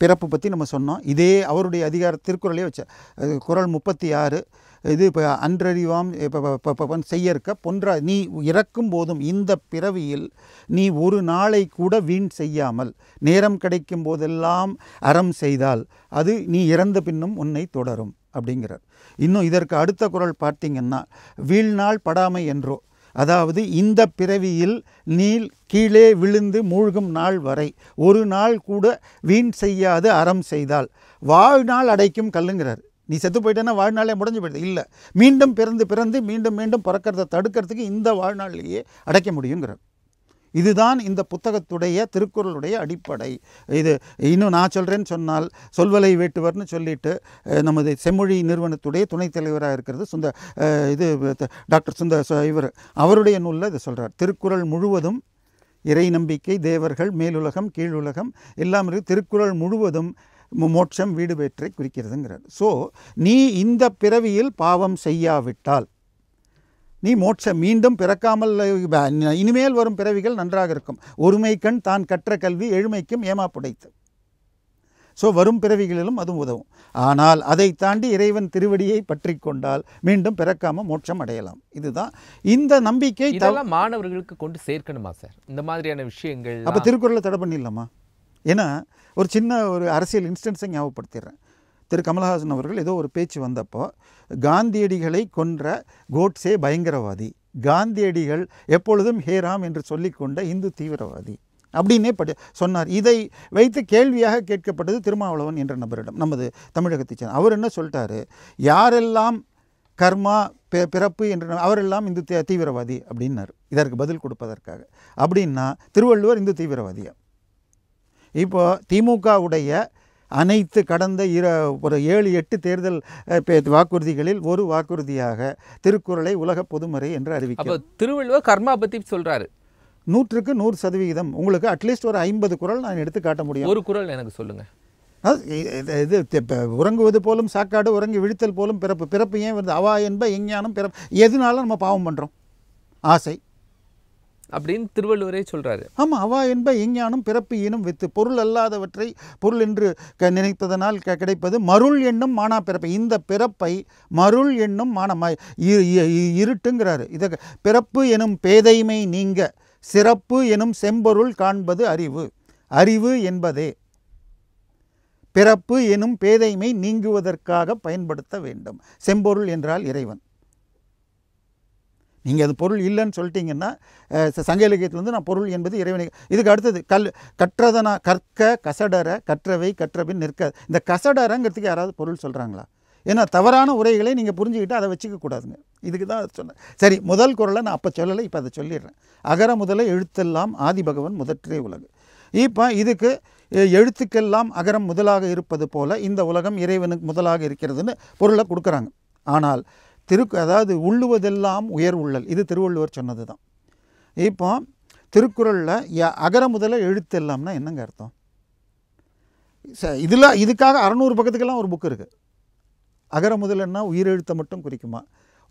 பிறப்பு பற்றி நம்ம சொன்னோம் இதே அவருடைய அதிகார திருக்குறளே வச்ச குரல் முப்பத்தி ஆறு இது இப்போ அன்றறிவாம் இப்போ செய்ய இருக்க பொன்றா நீ இறக்கும் போதும் இந்த பிறவியில் நீ ஒரு நாளை கூட வீண் செய்யாமல் நேரம் கிடைக்கும் போதெல்லாம் அறம் செய்தால் அது நீ இறந்த பின்னும் உன்னை தொடரும் அப்படிங்கிறார் இன்னும் இதற்கு அடுத்த குரல் பார்த்தீங்கன்னா வீழ்நாள் படாமை என்றோ அதாவது இந்த பிறவியில் நீல் கீழே விழுந்து மூழ்கும் நாள் வரை ஒரு நாள் கூட வீண் செய்யாது அறம் செய்தால் வாழ்நாள் அடைக்கும் கல்லுங்கிறார் நீ செத்து போயிட்டேன்னா வாழ்நாளே முடிஞ்சு போயிடுது இல்லை மீண்டும் பிறந்து பிறந்து மீண்டும் மீண்டும் பிறக்கிறத தடுக்கிறதுக்கு இந்த வாழ்நாளிலேயே அடைக்க முடியுங்கிறார் இதுதான் இந்த புத்தகத்துடைய திருக்குறளுடைய அடிப்படை இது இன்னும் நான் சொல்கிறேன்னு சொன்னால் சொல்வலை வேட்டுவர்னு சொல்லிட்டு நமது செம்மொழி நிறுவனத்துடைய துணைத் தலைவராக இருக்கிறது சுந்த இது டாக்டர் சுந்த இவர் அவருடைய நூலில் இதை சொல்கிறார் திருக்குறள் முழுவதும் இறை நம்பிக்கை தேவர்கள் மேலுலகம் கீழுலகம் எல்லாம் இருக்குது திருக்குறள் முழுவதும் மோட்சம் வீடு பெற்றை குறிக்கிறதுங்கிறார் ஸோ நீ இந்த பிறவியில் பாவம் செய்யாவிட்டால் நீ மோட்ச மீண்டும் பிறக்காமல் இனிமேல் வரும் பிறவிகள் நன்றாக இருக்கும் ஒருமை கண் தான் கற்ற கல்வி எழுமைக்கும் ஏமாப்புடைத்து ஸோ வரும் பிறவிகளிலும் அதுவும் உதவும் ஆனால் அதை தாண்டி இறைவன் திருவடியை பற்றி கொண்டால் மீண்டும் பிறக்காமல் மோட்சம் அடையலாம் இதுதான் இந்த நம்பிக்கை இதெல்லாம் மாணவர்களுக்கு கொண்டு சேர்க்கணுமா சார் இந்த மாதிரியான விஷயங்கள் அப்போ திருக்குறளை தடை பண்ணிடலாமா ஏன்னா ஒரு சின்ன ஒரு அரசியல் இன்ஸ்டன்ஸை ஞாபகப்படுத்திடுறேன் திரு கமல்ஹாசன் அவர்கள் ஏதோ ஒரு பேச்சு வந்தப்போ காந்தியடிகளை கொன்ற கோட்ஸே பயங்கரவாதி காந்தியடிகள் எப்பொழுதும் ஹேராம் என்று சொல்லிக்கொண்ட இந்து தீவிரவாதி அப்படின்னே படி சொன்னார் இதை வைத்து கேள்வியாக கேட்கப்பட்டது திருமாவளவன் என்ற நபரிடம் நமது தமிழகத்தை சேர்ந்த அவர் என்ன சொல்லிட்டாரு யாரெல்லாம் கர்மா பிறப்பு என்ற அவரெல்லாம் இந்து தீவிரவாதி அப்படின்னார் இதற்கு பதில் கொடுப்பதற்காக அப்படின்னா திருவள்ளுவர் இந்து தீவிரவாதியா இப்போது திமுகவுடைய அனைத்து கடந்த இர ஒரு ஏழு எட்டு தேர்தல் வாக்குறுதிகளில் ஒரு வாக்குறுதியாக திருக்குறளை உலக பொதுமறை என்று அறிவிக்கும் திருவள்ளுவர் கர்மா பத்தி சொல்கிறாரு நூற்றுக்கு நூறு சதவிகிதம் உங்களுக்கு அட்லீஸ்ட் ஒரு ஐம்பது குரல் நான் எடுத்து காட்ட முடியும் ஒரு குரல் எனக்கு சொல்லுங்கள் இது உறங்குவது போலும் சாக்காடு உறங்கி விழித்தல் போலும் பிறப்பு பிறப்பு ஏன் வருது அவா என்ப எஞ்ஞானம் பிறப்பு எதுனாலும் நம்ம பாவம் பண்ணுறோம் ஆசை அப்படின்னு திருவள்ளுவரே சொல்கிறாரு ஆமா அவா என்ப இஞ்ஞானம் பிறப்பு ஈனும் வித்து பொருள் அல்லாதவற்றை பொருள் என்று க நினைத்ததனால் க கிடைப்பது மருள் என்னும் மானா பிறப்பை இந்த பிறப்பை மருள் என்னும் மானமா இருட்டுங்கிறாரு இதை பிறப்பு எனும் பேதைமை நீங்க சிறப்பு எனும் செம்பொருள் காண்பது அறிவு அறிவு என்பதே பிறப்பு எனும் பேதைமை நீங்குவதற்காக பயன்படுத்த வேண்டும் செம்பொருள் என்றால் இறைவன் நீங்கள் அது பொருள் இல்லைன்னு சொல்லிட்டீங்கன்னா சங்க இலக்கியத்தில் வந்து நான் பொருள் என்பது இறைவனை இதுக்கு அடுத்தது கல் கற்றதனா கற்க கசடர கற்றவை கற்றபின் நிற்க இந்த கசடரங்கிறதுக்கு யாராவது பொருள் சொல்கிறாங்களா ஏன்னா தவறான உரைகளை நீங்கள் புரிஞ்சுக்கிட்டு அதை வச்சுக்கக்கூடாதுங்க இதுக்கு தான் சொன்னேன் சரி முதல் குரலை நான் அப்போ சொல்லலை இப்போ அதை சொல்லிடுறேன் அகர முதல எழுத்தெல்லாம் ஆதி பகவன் முதற்றே உலகு இப்போ இதுக்கு எழுத்துக்கெல்லாம் அகரம் முதலாக இருப்பது போல இந்த உலகம் இறைவனுக்கு முதலாக இருக்கிறதுன்னு பொருளை கொடுக்குறாங்க ஆனால் திரு அதாவது உள்ளுவதெல்லாம் உயர் உள்ளல் இது திருவள்ளுவர் சொன்னது தான் இப்போ திருக்குறளில் அகர முதல எழுத்து எல்லாம்னா என்னங்க அர்த்தம் ச இதில் இதுக்காக அறநூறு பக்கத்துக்கெல்லாம் ஒரு புக் இருக்குது அகர முதலன்னா உயிரெழுத்தை மட்டும் குறிக்குமா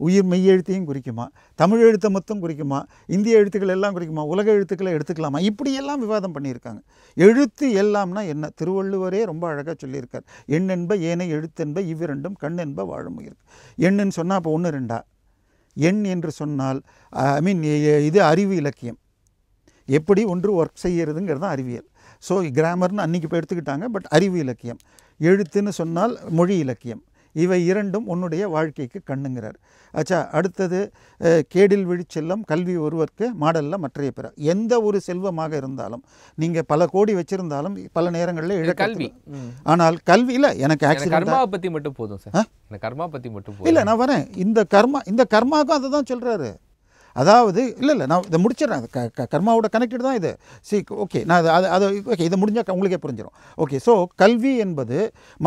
உயிர் மெய் எழுத்தையும் குறிக்குமா தமிழ் எழுத்தை மொத்தம் குறிக்குமா இந்திய எழுத்துக்கள் எல்லாம் குறிக்குமா உலக எழுத்துக்களை எடுத்துக்கலாமா இப்படியெல்லாம் விவாதம் பண்ணியிருக்காங்க எழுத்து எல்லாம்னா என்ன திருவள்ளுவரே ரொம்ப அழகாக சொல்லியிருக்கார் எண்ணென்ப ஏனை எழுத்தென்ப இவ்விரண்டும் கண்ணென்ப வாழும் உயிர் எண்ணுன்னு சொன்னால் அப்போ ஒன்று ரெண்டா எண் என்று சொன்னால் ஐ மீன் இது அறிவு இலக்கியம் எப்படி ஒன்று ஒர்க் செய்கிறதுங்கிறது தான் அறிவியல் ஸோ கிராமர்னு அன்றைக்கி இப்போ எடுத்துக்கிட்டாங்க பட் அறிவு இலக்கியம் எழுத்துன்னு சொன்னால் மொழி இலக்கியம் இவை இரண்டும் உன்னுடைய வாழ்க்கைக்கு கண்ணுங்கிறார் ஆச்சா அடுத்தது கேடில் விழிச்செல்லம் கல்வி ஒருவருக்கு மாடலில் மற்றைய பிற எந்த ஒரு செல்வமாக இருந்தாலும் நீங்கள் பல கோடி வச்சிருந்தாலும் பல நேரங்களில் இழக்கல்வி ஆனால் கல்வியில் எனக்கு ஆக்சிடென்ட் பற்றி மட்டும் போதும் சார் கர்மா பற்றி மட்டும் இல்லை நான் வரேன் இந்த கர்மா இந்த கர்மாவுக்கும் அதை தான் சொல்கிறாரு அதாவது இல்லை இல்லை நான் இதை முடிச்சிடறேன் க கர்மாவோட கனெக்டட் தான் இது சி ஓகே நான் அது அது அது ஓகே இதை முடிஞ்சால் உங்களுக்கே புரிஞ்சிடும் ஓகே ஸோ கல்வி என்பது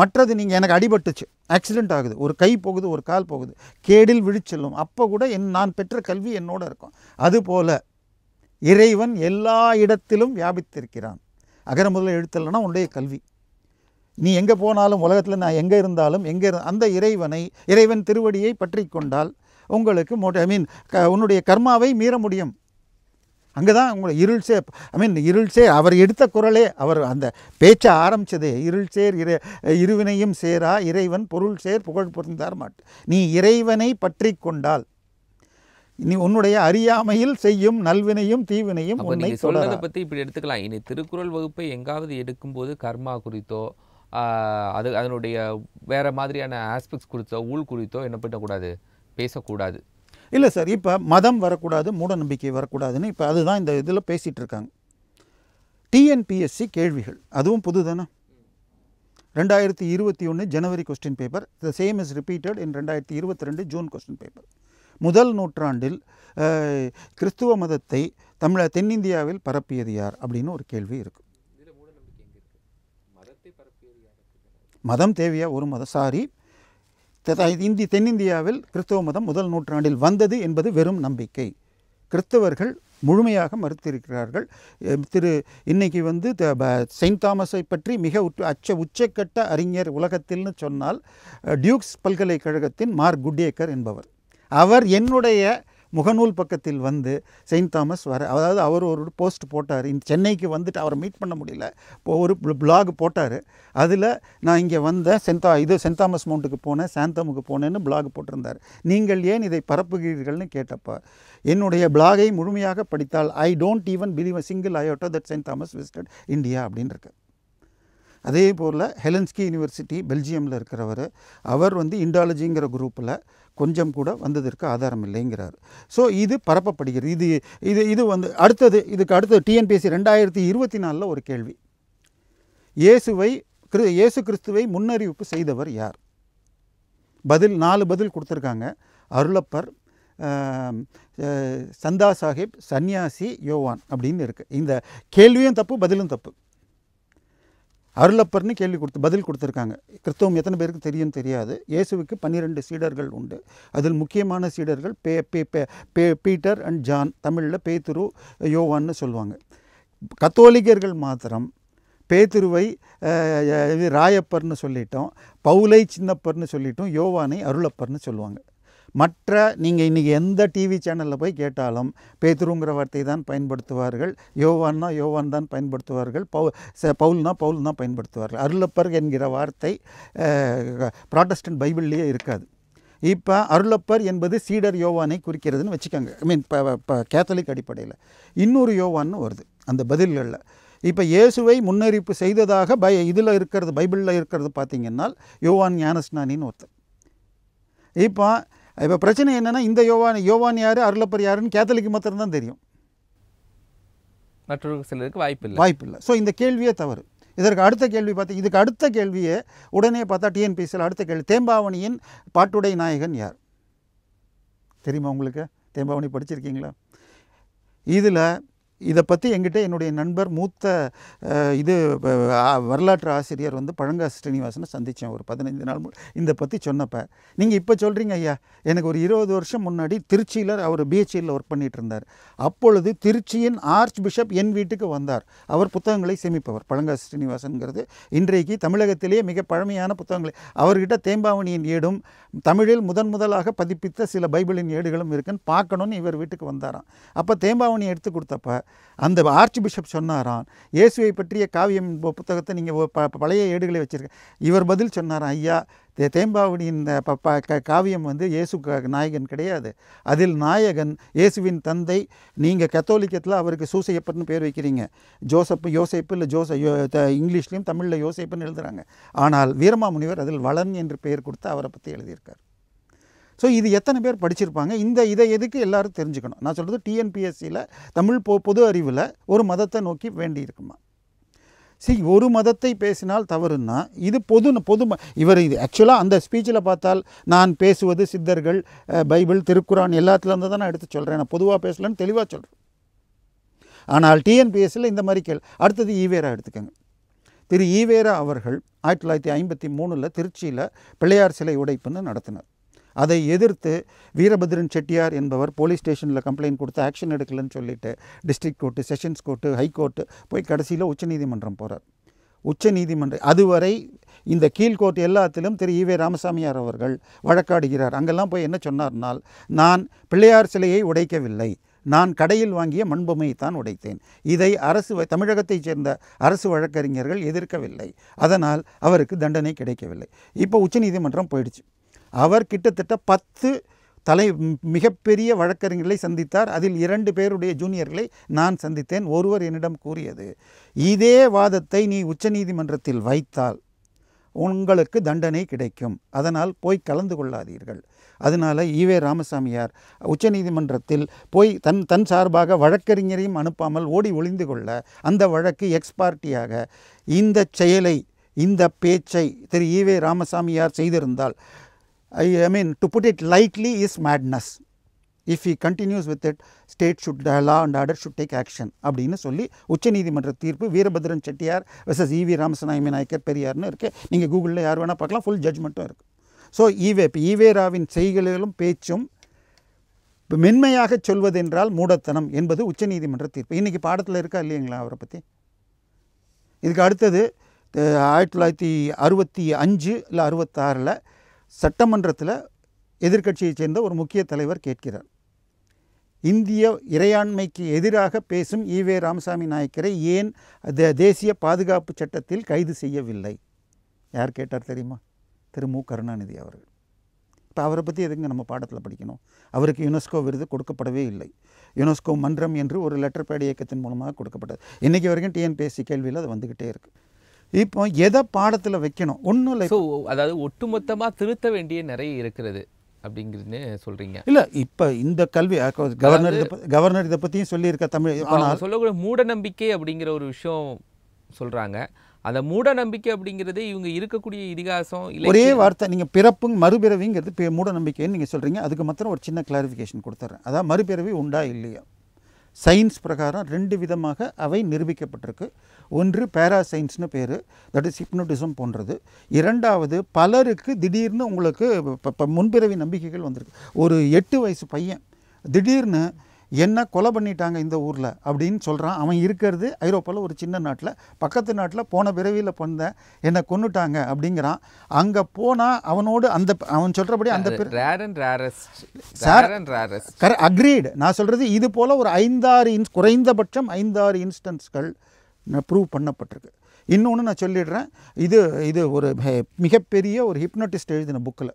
மற்றது நீங்கள் எனக்கு அடிபட்டுச்சு ஆக்சிடெண்ட் ஆகுது ஒரு கை போகுது ஒரு கால் போகுது கேடில் விழிச்செல்லும் அப்போ கூட என் நான் பெற்ற கல்வி என்னோட இருக்கும் அதுபோல் இறைவன் எல்லா இடத்திலும் வியாபித்திருக்கிறான் அகர முதல்ல எழுத்தலைன்னா உன்னுடைய கல்வி நீ எங்கே போனாலும் உலகத்தில் நான் எங்கே இருந்தாலும் எங்கே அந்த இறைவனை இறைவன் திருவடியை பற்றி கொண்டால் உங்களுக்கு மோட்டி ஐ மீன் க உன்னுடைய கர்மாவை மீற முடியும் அங்கே தான் உங்களை இருள்சே ஐ மீன் இருள்சே அவர் எடுத்த குரலே அவர் அந்த பேச்சை இருள் இருள்சேர் இரு இருவினையும் சேரா இறைவன் பொருள் சேர் புகழ் பொருந்தார் மாட்டு நீ இறைவனை பற்றி கொண்டால் நீ உன்னுடைய அறியாமையில் செய்யும் நல்வினையும் தீவினையும் உன்னை சொல்றதை பற்றி இப்படி எடுத்துக்கலாம் இனி திருக்குறள் வகுப்பை எங்காவது எடுக்கும்போது கர்மா குறித்தோ அது அதனுடைய வேறு மாதிரியான ஆஸ்பெக்ட்ஸ் குறித்தோ ஊழ் குறித்தோ என்ன பண்ணக்கூடாது பேசக்கூடாது இல்லை சார் இப்போ மதம் வரக்கூடாது மூட நம்பிக்கை வரக்கூடாதுன்னு இப்போ அதுதான் இந்த இதில் பேசிகிட்டு இருக்காங்க டிஎன்பிஎஸ்சி கேள்விகள் அதுவும் புது தானே ரெண்டாயிரத்தி இருபத்தி ஒன்று ஜனவரி question paper the same is repeated in ரெண்டாயிரத்தி இருபத்தி ரெண்டு ஜூன் கொஸ்டின் பேப்பர் முதல் நூற்றாண்டில் கிறிஸ்துவ மதத்தை தமிழ தென்னிந்தியாவில் பரப்பியது யார் அப்படின்னு ஒரு கேள்வி இருக்குது மதம் தேவையா ஒரு மதம் சாரி இந்தி தென்னிந்தியாவில் கிறிஸ்தவ மதம் முதல் நூற்றாண்டில் வந்தது என்பது வெறும் நம்பிக்கை கிறிஸ்தவர்கள் முழுமையாக மறுத்திருக்கிறார்கள் திரு இன்னைக்கு வந்து செயின்ட் தாமஸை பற்றி மிக அச்ச உச்சக்கட்ட அறிஞர் உலகத்தில்னு சொன்னால் டியூக்ஸ் பல்கலைக்கழகத்தின் மார்க் குட்யேக்கர் என்பவர் அவர் என்னுடைய முகநூல் பக்கத்தில் வந்து செயின்ட் தாமஸ் வர அதாவது அவர் ஒரு போஸ்ட் போட்டார் இந்த சென்னைக்கு வந்துட்டு அவரை மீட் பண்ண முடியல இப்போ ஒரு பிளாக் போட்டார் அதில் நான் இங்கே வந்தேன் சென்தா இது சென்ட் தாமஸ் மவுண்ட்டுக்கு போனேன் சாந்தமுக்கு போனேன்னு பிளாக் போட்டிருந்தார் நீங்கள் ஏன் இதை பரப்புகிறீர்கள்னு கேட்டப்பா என்னுடைய பிளாகை முழுமையாக படித்தால் I don't even believe a single iota that saint Thomas visited India அப்படின்னு இருக்கு அதே போல் ஹெலன்ஸ்கி யூனிவர்சிட்டி பெல்ஜியமில் இருக்கிறவர் அவர் வந்து இண்டாலஜிங்கிற குரூப்பில் கொஞ்சம் கூட வந்ததற்கு ஆதாரம் இல்லைங்கிறார் ஸோ இது பரப்பப்படுகிறது இது இது இது வந்து அடுத்தது இதுக்கு அடுத்தது டிஎன்பிஎஸ்சி ரெண்டாயிரத்தி இருபத்தி நாலில் ஒரு கேள்வி இயேசுவை கிரு இயேசு கிறிஸ்துவை முன்னறிவிப்பு செய்தவர் யார் பதில் நாலு பதில் கொடுத்துருக்காங்க அருளப்பர் சந்தா சாஹிப் சன்னியாசி யோவான் அப்படின்னு இருக்குது இந்த கேள்வியும் தப்பு பதிலும் தப்பு அருளப்பர்னு கேள்வி கொடுத்து பதில் கொடுத்துருக்காங்க கிறிஸ்தவம் எத்தனை பேருக்கு தெரியும் தெரியாது இயேசுவுக்கு பன்னிரெண்டு சீடர்கள் உண்டு அதில் முக்கியமான சீடர்கள் பே பே பே பீட்டர் அண்ட் ஜான் தமிழில் பேத்துரு யோவான்னு சொல்லுவாங்க கத்தோலிகர்கள் மாத்திரம் பேத்துருவை ராயப்பர்னு சொல்லிட்டோம் பவுலை சின்னப்பர்னு சொல்லிட்டோம் யோவானை அருளப்பர்னு சொல்லுவாங்க மற்ற நீங்கள் இன்றைக்கி எந்த டிவி சேனலில் போய் கேட்டாலும் பேத்ருங்கிற வார்த்தை தான் பயன்படுத்துவார்கள் யோவான்னா யோவான் தான் பயன்படுத்துவார்கள் பவு பவுல்னா பவுல் தான் பயன்படுத்துவார்கள் அருளப்பர் என்கிற வார்த்தை ப்ராட்டஸ்டன்ட் பைபிள்லேயே இருக்காது இப்போ அருளப்பர் என்பது சீடர் யோவானை குறிக்கிறதுன்னு வச்சுக்கோங்க ஐ மீன் இப்போ கேத்தலிக் அடிப்படையில் இன்னொரு யோவான்னு வருது அந்த பதில்களில் இப்போ இயேசுவை முன்னறிப்பு செய்ததாக பை இதில் இருக்கிறது பைபிளில் இருக்கிறது பார்த்திங்கன்னா யோவான் ஞானஸ்நானின்னு ஒருத்தர் இப்போ இப்போ பிரச்சனை என்னென்னா இந்த யோவான் யோவான் யார் அருளப்பர் யாருன்னு கேத்தலிக்கு மாத்திரம் தான் தெரியும் மற்றொரு சிலருக்கு வாய்ப்பு இல்லை வாய்ப்பு இல்லை ஸோ இந்த கேள்வியே தவறு இதற்கு அடுத்த கேள்வி பார்த்து இதுக்கு அடுத்த கேள்வியே உடனே பார்த்தா டிஎன்பிசியில் அடுத்த கேள்வி தேம்பாவணியின் பாட்டுடை நாயகன் யார் தெரியுமா உங்களுக்கு தேம்பாவணி படிச்சிருக்கீங்களா இதில் இதை பற்றி எங்கிட்ட என்னுடைய நண்பர் மூத்த இது வரலாற்று ஆசிரியர் வந்து பழங்கா ஸ்ரீனிவாசனை சந்தித்தேன் ஒரு பதினைந்து நாள் இந்த பற்றி சொன்னப்போ நீங்கள் இப்போ சொல்கிறீங்க ஐயா எனக்கு ஒரு இருபது வருஷம் முன்னாடி திருச்சியில் அவர் பிஹெச்சியில் ஒர்க் பண்ணிகிட்டு இருந்தார் அப்பொழுது திருச்சியின் ஆர்ச் பிஷப் என் வீட்டுக்கு வந்தார் அவர் புத்தகங்களை சேமிப்பவர் பழங்கா ஸ்ரீனிவாசனுங்கிறது இன்றைக்கு தமிழகத்திலேயே மிக பழமையான புத்தகங்களை அவர்கிட்ட தேம்பாவணியின் ஏடும் தமிழில் முதன் முதலாக பதிப்பித்த சில பைபிளின் ஏடுகளும் இருக்குன்னு பார்க்கணுன்னு இவர் வீட்டுக்கு வந்தாராம் அப்போ தேம்பாவணி எடுத்து கொடுத்தப்ப அந்த ஆர்ச் பிஷப் சொன்னாராம் இயேசுவை பற்றிய காவியம் புத்தகத்தை நீங்கள் ப பழைய ஏடுகளை வச்சுருக்க இவர் பதில் சொன்னாராம் ஐயா தே ப க காவியம் வந்து இயேசு நாயகன் கிடையாது அதில் நாயகன் இயேசுவின் தந்தை நீங்கள் கத்தோலிக்கத்தில் அவருக்கு சூசையப்பட்னு பேர் வைக்கிறீங்க ஜோசப் யோசைப்பு இல்லை ஜோச இங்கிலீஷ்லேயும் தமிழில் யோசைப்புன்னு எழுதுகிறாங்க ஆனால் வீரமாமுனிவர் அதில் வளன் என்று பெயர் கொடுத்து அவரை பற்றி எழுதியிருக்கார் ஸோ இது எத்தனை பேர் படிச்சிருப்பாங்க இந்த இதை எதுக்கு எல்லாரும் தெரிஞ்சுக்கணும் நான் சொல்கிறது டிஎன்பிஎஸ்சியில் தமிழ் பொ பொது அறிவில் ஒரு மதத்தை நோக்கி வேண்டி இருக்குமா சரி ஒரு மதத்தை பேசினால் தவறுன்னா இது பொது பொது இவர் இது ஆக்சுவலாக அந்த ஸ்பீச்சில் பார்த்தால் நான் பேசுவது சித்தர்கள் பைபிள் திருக்குறான் எல்லாத்துலேருந்து தான் நான் எடுத்து சொல்கிறேன் நான் பொதுவாக பேசலன்னு தெளிவாக சொல்கிறேன் ஆனால் டிஎன்பிஎஸ்சியில் இந்த மாதிரி கேள் அடுத்தது ஈவேரா எடுத்துக்கோங்க திரு ஈவேரா அவர்கள் ஆயிரத்தி தொள்ளாயிரத்தி ஐம்பத்தி மூணில் திருச்சியில் பிள்ளையார் சிலை உடைப்புன்னு நடத்தினார் அதை எதிர்த்து வீரபத்ரன் செட்டியார் என்பவர் போலீஸ் ஸ்டேஷனில் கம்ப்ளைண்ட் கொடுத்து ஆக்ஷன் எடுக்கலன்னு சொல்லிட்டு district court sessions court high court போய் கடைசியில் உச்சநீதிமன்றம் போகிறார் உச்சநீதிமன்றம் அதுவரை இந்த கீழ்கோர்ட் எல்லாத்திலும் திரு ஈவே ராமசாமியார் அவர்கள் வழக்காடுகிறார் அங்கெல்லாம் போய் என்ன சொன்னார்னால் நான் பிள்ளையார் சிலையை உடைக்கவில்லை நான் கடையில் வாங்கிய மண்பொம்மையை தான் உடைத்தேன் இதை அரசு தமிழகத்தைச் சேர்ந்த அரசு வழக்கறிஞர்கள் எதிர்க்கவில்லை அதனால் அவருக்கு தண்டனை கிடைக்கவில்லை இப்போ உச்சநீதிமன்றம் போயிடுச்சு அவர் கிட்டத்தட்ட பத்து தலை மிகப்பெரிய வழக்கறிஞர்களை சந்தித்தார் அதில் இரண்டு பேருடைய ஜூனியர்களை நான் சந்தித்தேன் ஒருவர் என்னிடம் கூறியது இதே வாதத்தை நீ உச்சநீதிமன்றத்தில் வைத்தால் உங்களுக்கு தண்டனை கிடைக்கும் அதனால் போய் கலந்து கொள்ளாதீர்கள் அதனால் ஈவே ராமசாமியார் உச்சநீதிமன்றத்தில் போய் தன் தன் சார்பாக வழக்கறிஞரையும் அனுப்பாமல் ஓடி ஒளிந்து கொள்ள அந்த வழக்கு எக்ஸ் பார்ட்டியாக இந்த செயலை இந்த பேச்சை திரு ஈவே ராமசாமியார் செய்திருந்தால் I, I mean to put it lightly is madness. If he continues with it, state should law and order should take action அப்படின்னு சொல்லி உச்சநீதிமன்ற தீர்ப்பு வீரபத்ரன் செட்டியார் வெர்சஸ் இவி ராமசநாயமி நாயக்கர் பெரியார்னு இருக்குது நீங்கள் கூகுளில் யார் வேணால் பார்க்கலாம் ஃபுல் ஜட்மெண்ட்டும் இருக்குது ஸோ ஈவே e இப்போ ஈவேராவின் e செய்களும் பேச்சும் இப்போ மென்மையாக சொல்வதென்றால் மூடத்தனம் என்பது உச்சநீதிமன்ற தீர்ப்பு இன்றைக்கி பாடத்தில் இருக்கா இல்லைங்களா அவரை பற்றி இதுக்கு அடுத்தது ஆயிரத்தி தொள்ளாயிரத்தி அறுபத்தி அஞ்சு இல்லை அறுபத்தாறில் சட்டமன்றத்தில் எதிர்கட்சியைச் சேர்ந்த ஒரு முக்கிய தலைவர் கேட்கிறார் இந்திய இறையாண்மைக்கு எதிராக பேசும் ஈவே ராமசாமி நாயக்கரை ஏன் தேசிய பாதுகாப்பு சட்டத்தில் கைது செய்யவில்லை யார் கேட்டார் தெரியுமா திரு மு கருணாநிதி அவர்கள் இப்போ அவரை பற்றி எதுங்க நம்ம பாடத்தில் படிக்கணும் அவருக்கு யுனெஸ்கோ விருது கொடுக்கப்படவே இல்லை யுனெஸ்கோ மன்றம் என்று ஒரு லெட்டர் பேட் இயக்கத்தின் மூலமாக கொடுக்கப்பட்டது இன்றைக்கி வரைக்கும் டிஎன்பிஎஸ்சி கேள்வியில் அது வந்துக்கிட்டே இருக்குது இப்போ எதை பாடத்தில் வைக்கணும் ஒன்றும் இல்லை ஸோ அதாவது ஒட்டுமொத்தமாக திருத்த வேண்டிய நிறைய இருக்கிறது அப்படிங்கிறது சொல்கிறீங்க இல்லை இப்போ இந்த கல்வி கவர்னர் இதை கவர்னர் இதை பற்றியும் சொல்லியிருக்க தமிழ் ஆனால் சொல்லக்கூடிய நம்பிக்கை அப்படிங்கிற ஒரு விஷயம் சொல்கிறாங்க அந்த மூட நம்பிக்கை அப்படிங்கிறது இவங்க இருக்கக்கூடிய இதிகாசம் ஒரே வார்த்தை நீங்கள் பிறப்பு மறுபிறவிங்கிறது மூட நம்பிக்கைன்னு நீங்கள் சொல்கிறீங்க அதுக்கு மாத்திரம் ஒரு சின்ன கிளாரிஃபிகேஷன் கொடுத்துட்றேன் அதாவது மறுபிறவி உண்டா இல்லையா சயின்ஸ் பிரகாரம் ரெண்டு விதமாக அவை நிரூபிக்கப்பட்டிருக்கு ஒன்று பேரா சயின்ஸ்னு பேர் தட் இஸ் ஹிப்னோட்டிசம் போன்றது இரண்டாவது பலருக்கு திடீர்னு உங்களுக்கு இப்போ முன்பிறவி நம்பிக்கைகள் வந்திருக்கு ஒரு எட்டு வயசு பையன் திடீர்னு என்ன கொலை பண்ணிட்டாங்க இந்த ஊரில் அப்படின்னு சொல்கிறான் அவன் இருக்கிறது ஐரோப்பாவில் ஒரு சின்ன நாட்டில் பக்கத்து நாட்டில் போன பிறவியில் பண்ண என்னை கொண்டுட்டாங்க அப்படிங்கிறான் அங்கே போனால் அவனோடு அந்த அவன் சொல்கிறபடி அந்த கர அக்ரீடு நான் சொல்கிறது இது போல் ஒரு ஐந்தாறு இன்ஸ் குறைந்தபட்சம் ஐந்தாறு இன்ஸ்டன்ஸ்கள் ப்ரூவ் பண்ணப்பட்டிருக்கு இன்னொன்று நான் சொல்லிடுறேன் இது இது ஒரு மிகப்பெரிய ஒரு ஹிப்னோட்டிஸ்ட் எழுதின புக்கில்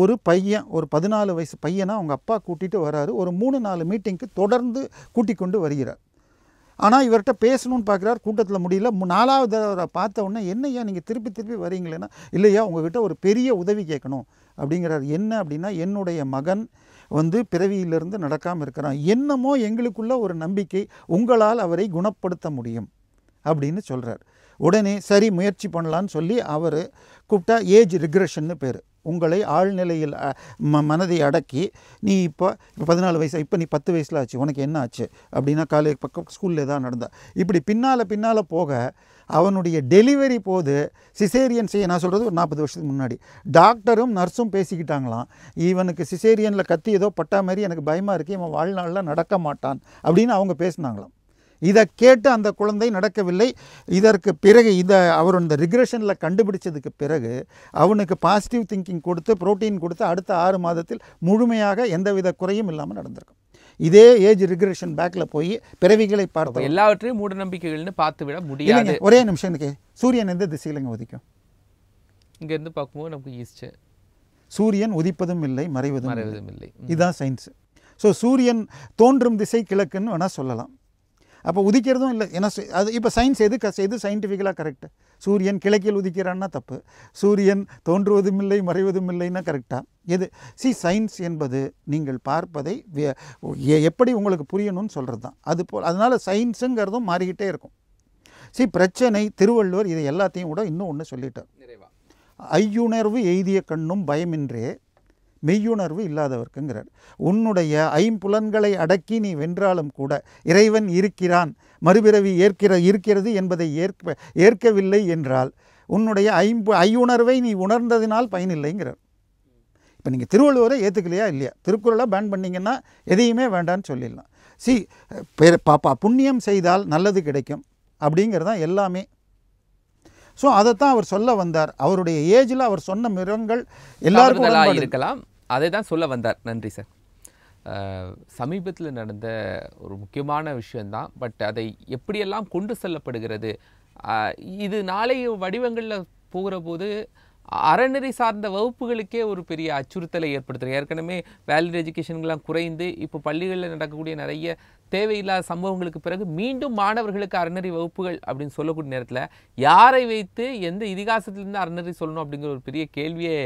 ஒரு பையன் ஒரு பதினாலு வயசு பையனை அவங்க அப்பா கூட்டிகிட்டு வராரு ஒரு மூணு நாலு மீட்டிங்க்கு தொடர்ந்து கூட்டிக் கொண்டு வருகிறார் ஆனால் இவர்கிட்ட பேசணும்னு பார்க்குறாரு கூட்டத்தில் முடியல நாலாவது அவரை பார்த்த உடனே என்னையா நீங்கள் திருப்பி திருப்பி வரீங்களேன்னா இல்லையா உங்ககிட்ட ஒரு பெரிய உதவி கேட்கணும் அப்படிங்கிறார் என்ன அப்படின்னா என்னுடைய மகன் வந்து பிறவியிலிருந்து நடக்காமல் இருக்கிறான் என்னமோ எங்களுக்குள்ள ஒரு நம்பிக்கை உங்களால் அவரை குணப்படுத்த முடியும் அப்படின்னு சொல்கிறார் உடனே சரி முயற்சி பண்ணலான்னு சொல்லி அவர் கூப்பிட்டா ஏஜ் ரிக்ரெஷன்னு பேர் உங்களை ஆழ்நிலையில் ம மனதை அடக்கி நீ இப்போ இப்போ பதினாலு வயசு இப்போ நீ பத்து வயசில் ஆச்சு உனக்கு என்ன ஆச்சு அப்படின்னா காலேஜ் பக்கம் ஸ்கூலில் தான் நடந்தா இப்படி பின்னால் பின்னால் போக அவனுடைய டெலிவரி போது சிசேரியன் செய்ய நான் சொல்கிறது ஒரு நாற்பது வருஷத்துக்கு முன்னாடி டாக்டரும் நர்ஸும் பேசிக்கிட்டாங்களாம் இவனுக்கு சிசேரியனில் கத்தி ஏதோ பட்டா மாதிரி எனக்கு பயமாக இருக்குது இவன் வாழ்நாளில் நடக்க மாட்டான் அப்படின்னு அவங்க பேசினாங்களாம் இதை கேட்டு அந்த குழந்தை நடக்கவில்லை இதற்கு பிறகு இதை அவர் அந்த ரிக்ரெஷனில் கண்டுபிடிச்சதுக்கு பிறகு அவனுக்கு பாசிட்டிவ் திங்கிங் கொடுத்து ப்ரோட்டீன் கொடுத்து அடுத்த ஆறு மாதத்தில் முழுமையாக எந்தவித குறையும் இல்லாமல் நடந்திருக்கும் இதே ஏஜ் ரிக்ரெஷன் பேக்கில் போய் பிறவிகளை பார்த்து எல்லாவற்றையும் மூட நம்பிக்கைகள்னு பார்த்து விட முடியாது ஒரே நிமிஷம் எனக்கு சூரியன் எந்த இங்கே உதிக்கும் இங்கேருந்து பார்க்கும்போது நமக்கு ஈஸ்ட் சூரியன் உதிப்பதும் இல்லை மறைவதும் மறைவதும் இல்லை இதுதான் சயின்ஸு ஸோ சூரியன் தோன்றும் திசை கிழக்குன்னு வேணால் சொல்லலாம் அப்போ உதிக்கிறதும் இல்லை ஏன்னா அது இப்போ சயின்ஸ் எது க எது சயின்டிஃபிக்கலாக கரெக்டு சூரியன் கிழக்கில் உதிக்கிறான்னா தப்பு சூரியன் தோன்றுவதும் இல்லை மறைவதும் இல்லைன்னா கரெக்டாக எது சி சயின்ஸ் என்பது நீங்கள் பார்ப்பதை எப்படி உங்களுக்கு புரியணும்னு சொல்கிறது தான் அது போல் அதனால் சயின்ஸுங்கிறதும் மாறிக்கிட்டே இருக்கும் சி பிரச்சனை திருவள்ளுவர் இதை எல்லாத்தையும் கூட இன்னும் ஒன்று சொல்லிட்டார் ஐயுணர்வு எய்திய கண்ணும் பயமின்றே மெய்யுணர்வு இல்லாதவர்க்குங்கிறார் உன்னுடைய ஐம்புலன்களை அடக்கி நீ வென்றாலும் கூட இறைவன் இருக்கிறான் மறுபிறவி ஏற்கிற இருக்கிறது என்பதை ஏற்க ஏற்கவில்லை என்றால் உன்னுடைய ஐம்பு ஐயுணர்வை நீ உணர்ந்ததினால் பயனில்லைங்கிறார் இப்போ நீங்கள் திருவள்ளுவரை ஏற்றுக்கலையா இல்லையா திருக்குறளாக பேன் பண்ணிங்கன்னா எதையுமே வேண்டான்னு சொல்லிடலாம் சி பாப்பா புண்ணியம் செய்தால் நல்லது கிடைக்கும் அப்படிங்கிறது தான் எல்லாமே ஸோ அதைத்தான் அவர் சொல்ல வந்தார் அவருடைய ஏஜில் அவர் சொன்ன மிருகங்கள் எல்லாருக்கும் இருக்கலாம் அதை தான் சொல்ல வந்தார் நன்றி சார் சமீபத்தில் நடந்த ஒரு முக்கியமான விஷயந்தான் பட் அதை எப்படியெல்லாம் கொண்டு செல்லப்படுகிறது இது நாளைய வடிவங்களில் போகிற போது அறநெறி சார்ந்த வகுப்புகளுக்கே ஒரு பெரிய அச்சுறுத்தலை ஏற்படுத்துகிற ஏற்கனவே வேலிட் எஜுகேஷன்கெலாம் குறைந்து இப்போ பள்ளிகளில் நடக்கக்கூடிய நிறைய தேவையில்லாத சம்பவங்களுக்கு பிறகு மீண்டும் மாணவர்களுக்கு அறநெறி வகுப்புகள் அப்படின்னு சொல்லக்கூடிய நேரத்தில் யாரை வைத்து எந்த இதிகாசத்திலிருந்து அறநெறி சொல்லணும் அப்படிங்கிற ஒரு பெரிய கேள்வியே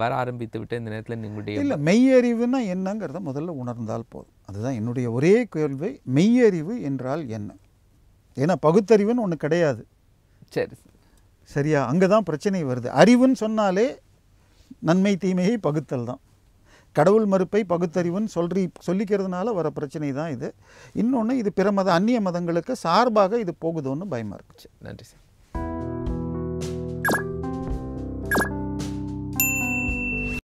வர ஆரம்பித்து விட்டு இந்த நேரத்தில் நீங்களுடைய இல்லை மெய்யறிவுனா என்னங்கிறத முதல்ல உணர்ந்தால் போதும் அதுதான் என்னுடைய ஒரே கேள்வி மெய்யறிவு என்றால் என்ன ஏன்னா பகுத்தறிவுன்னு ஒன்று கிடையாது சரி சரியா அங்கே தான் பிரச்சனை வருது அறிவுன்னு சொன்னாலே நன்மை தீமையை பகுத்தல் தான் கடவுள் மறுப்பை பகுத்தறிவுன்னு சொல்றி சொல்லிக்கிறதுனால வர பிரச்சனை தான் இது இன்னொன்று இது பிற மத அந்நிய மதங்களுக்கு சார்பாக இது போகுதோன்னு பயமாக இருக்குச்சு நன்றி சார்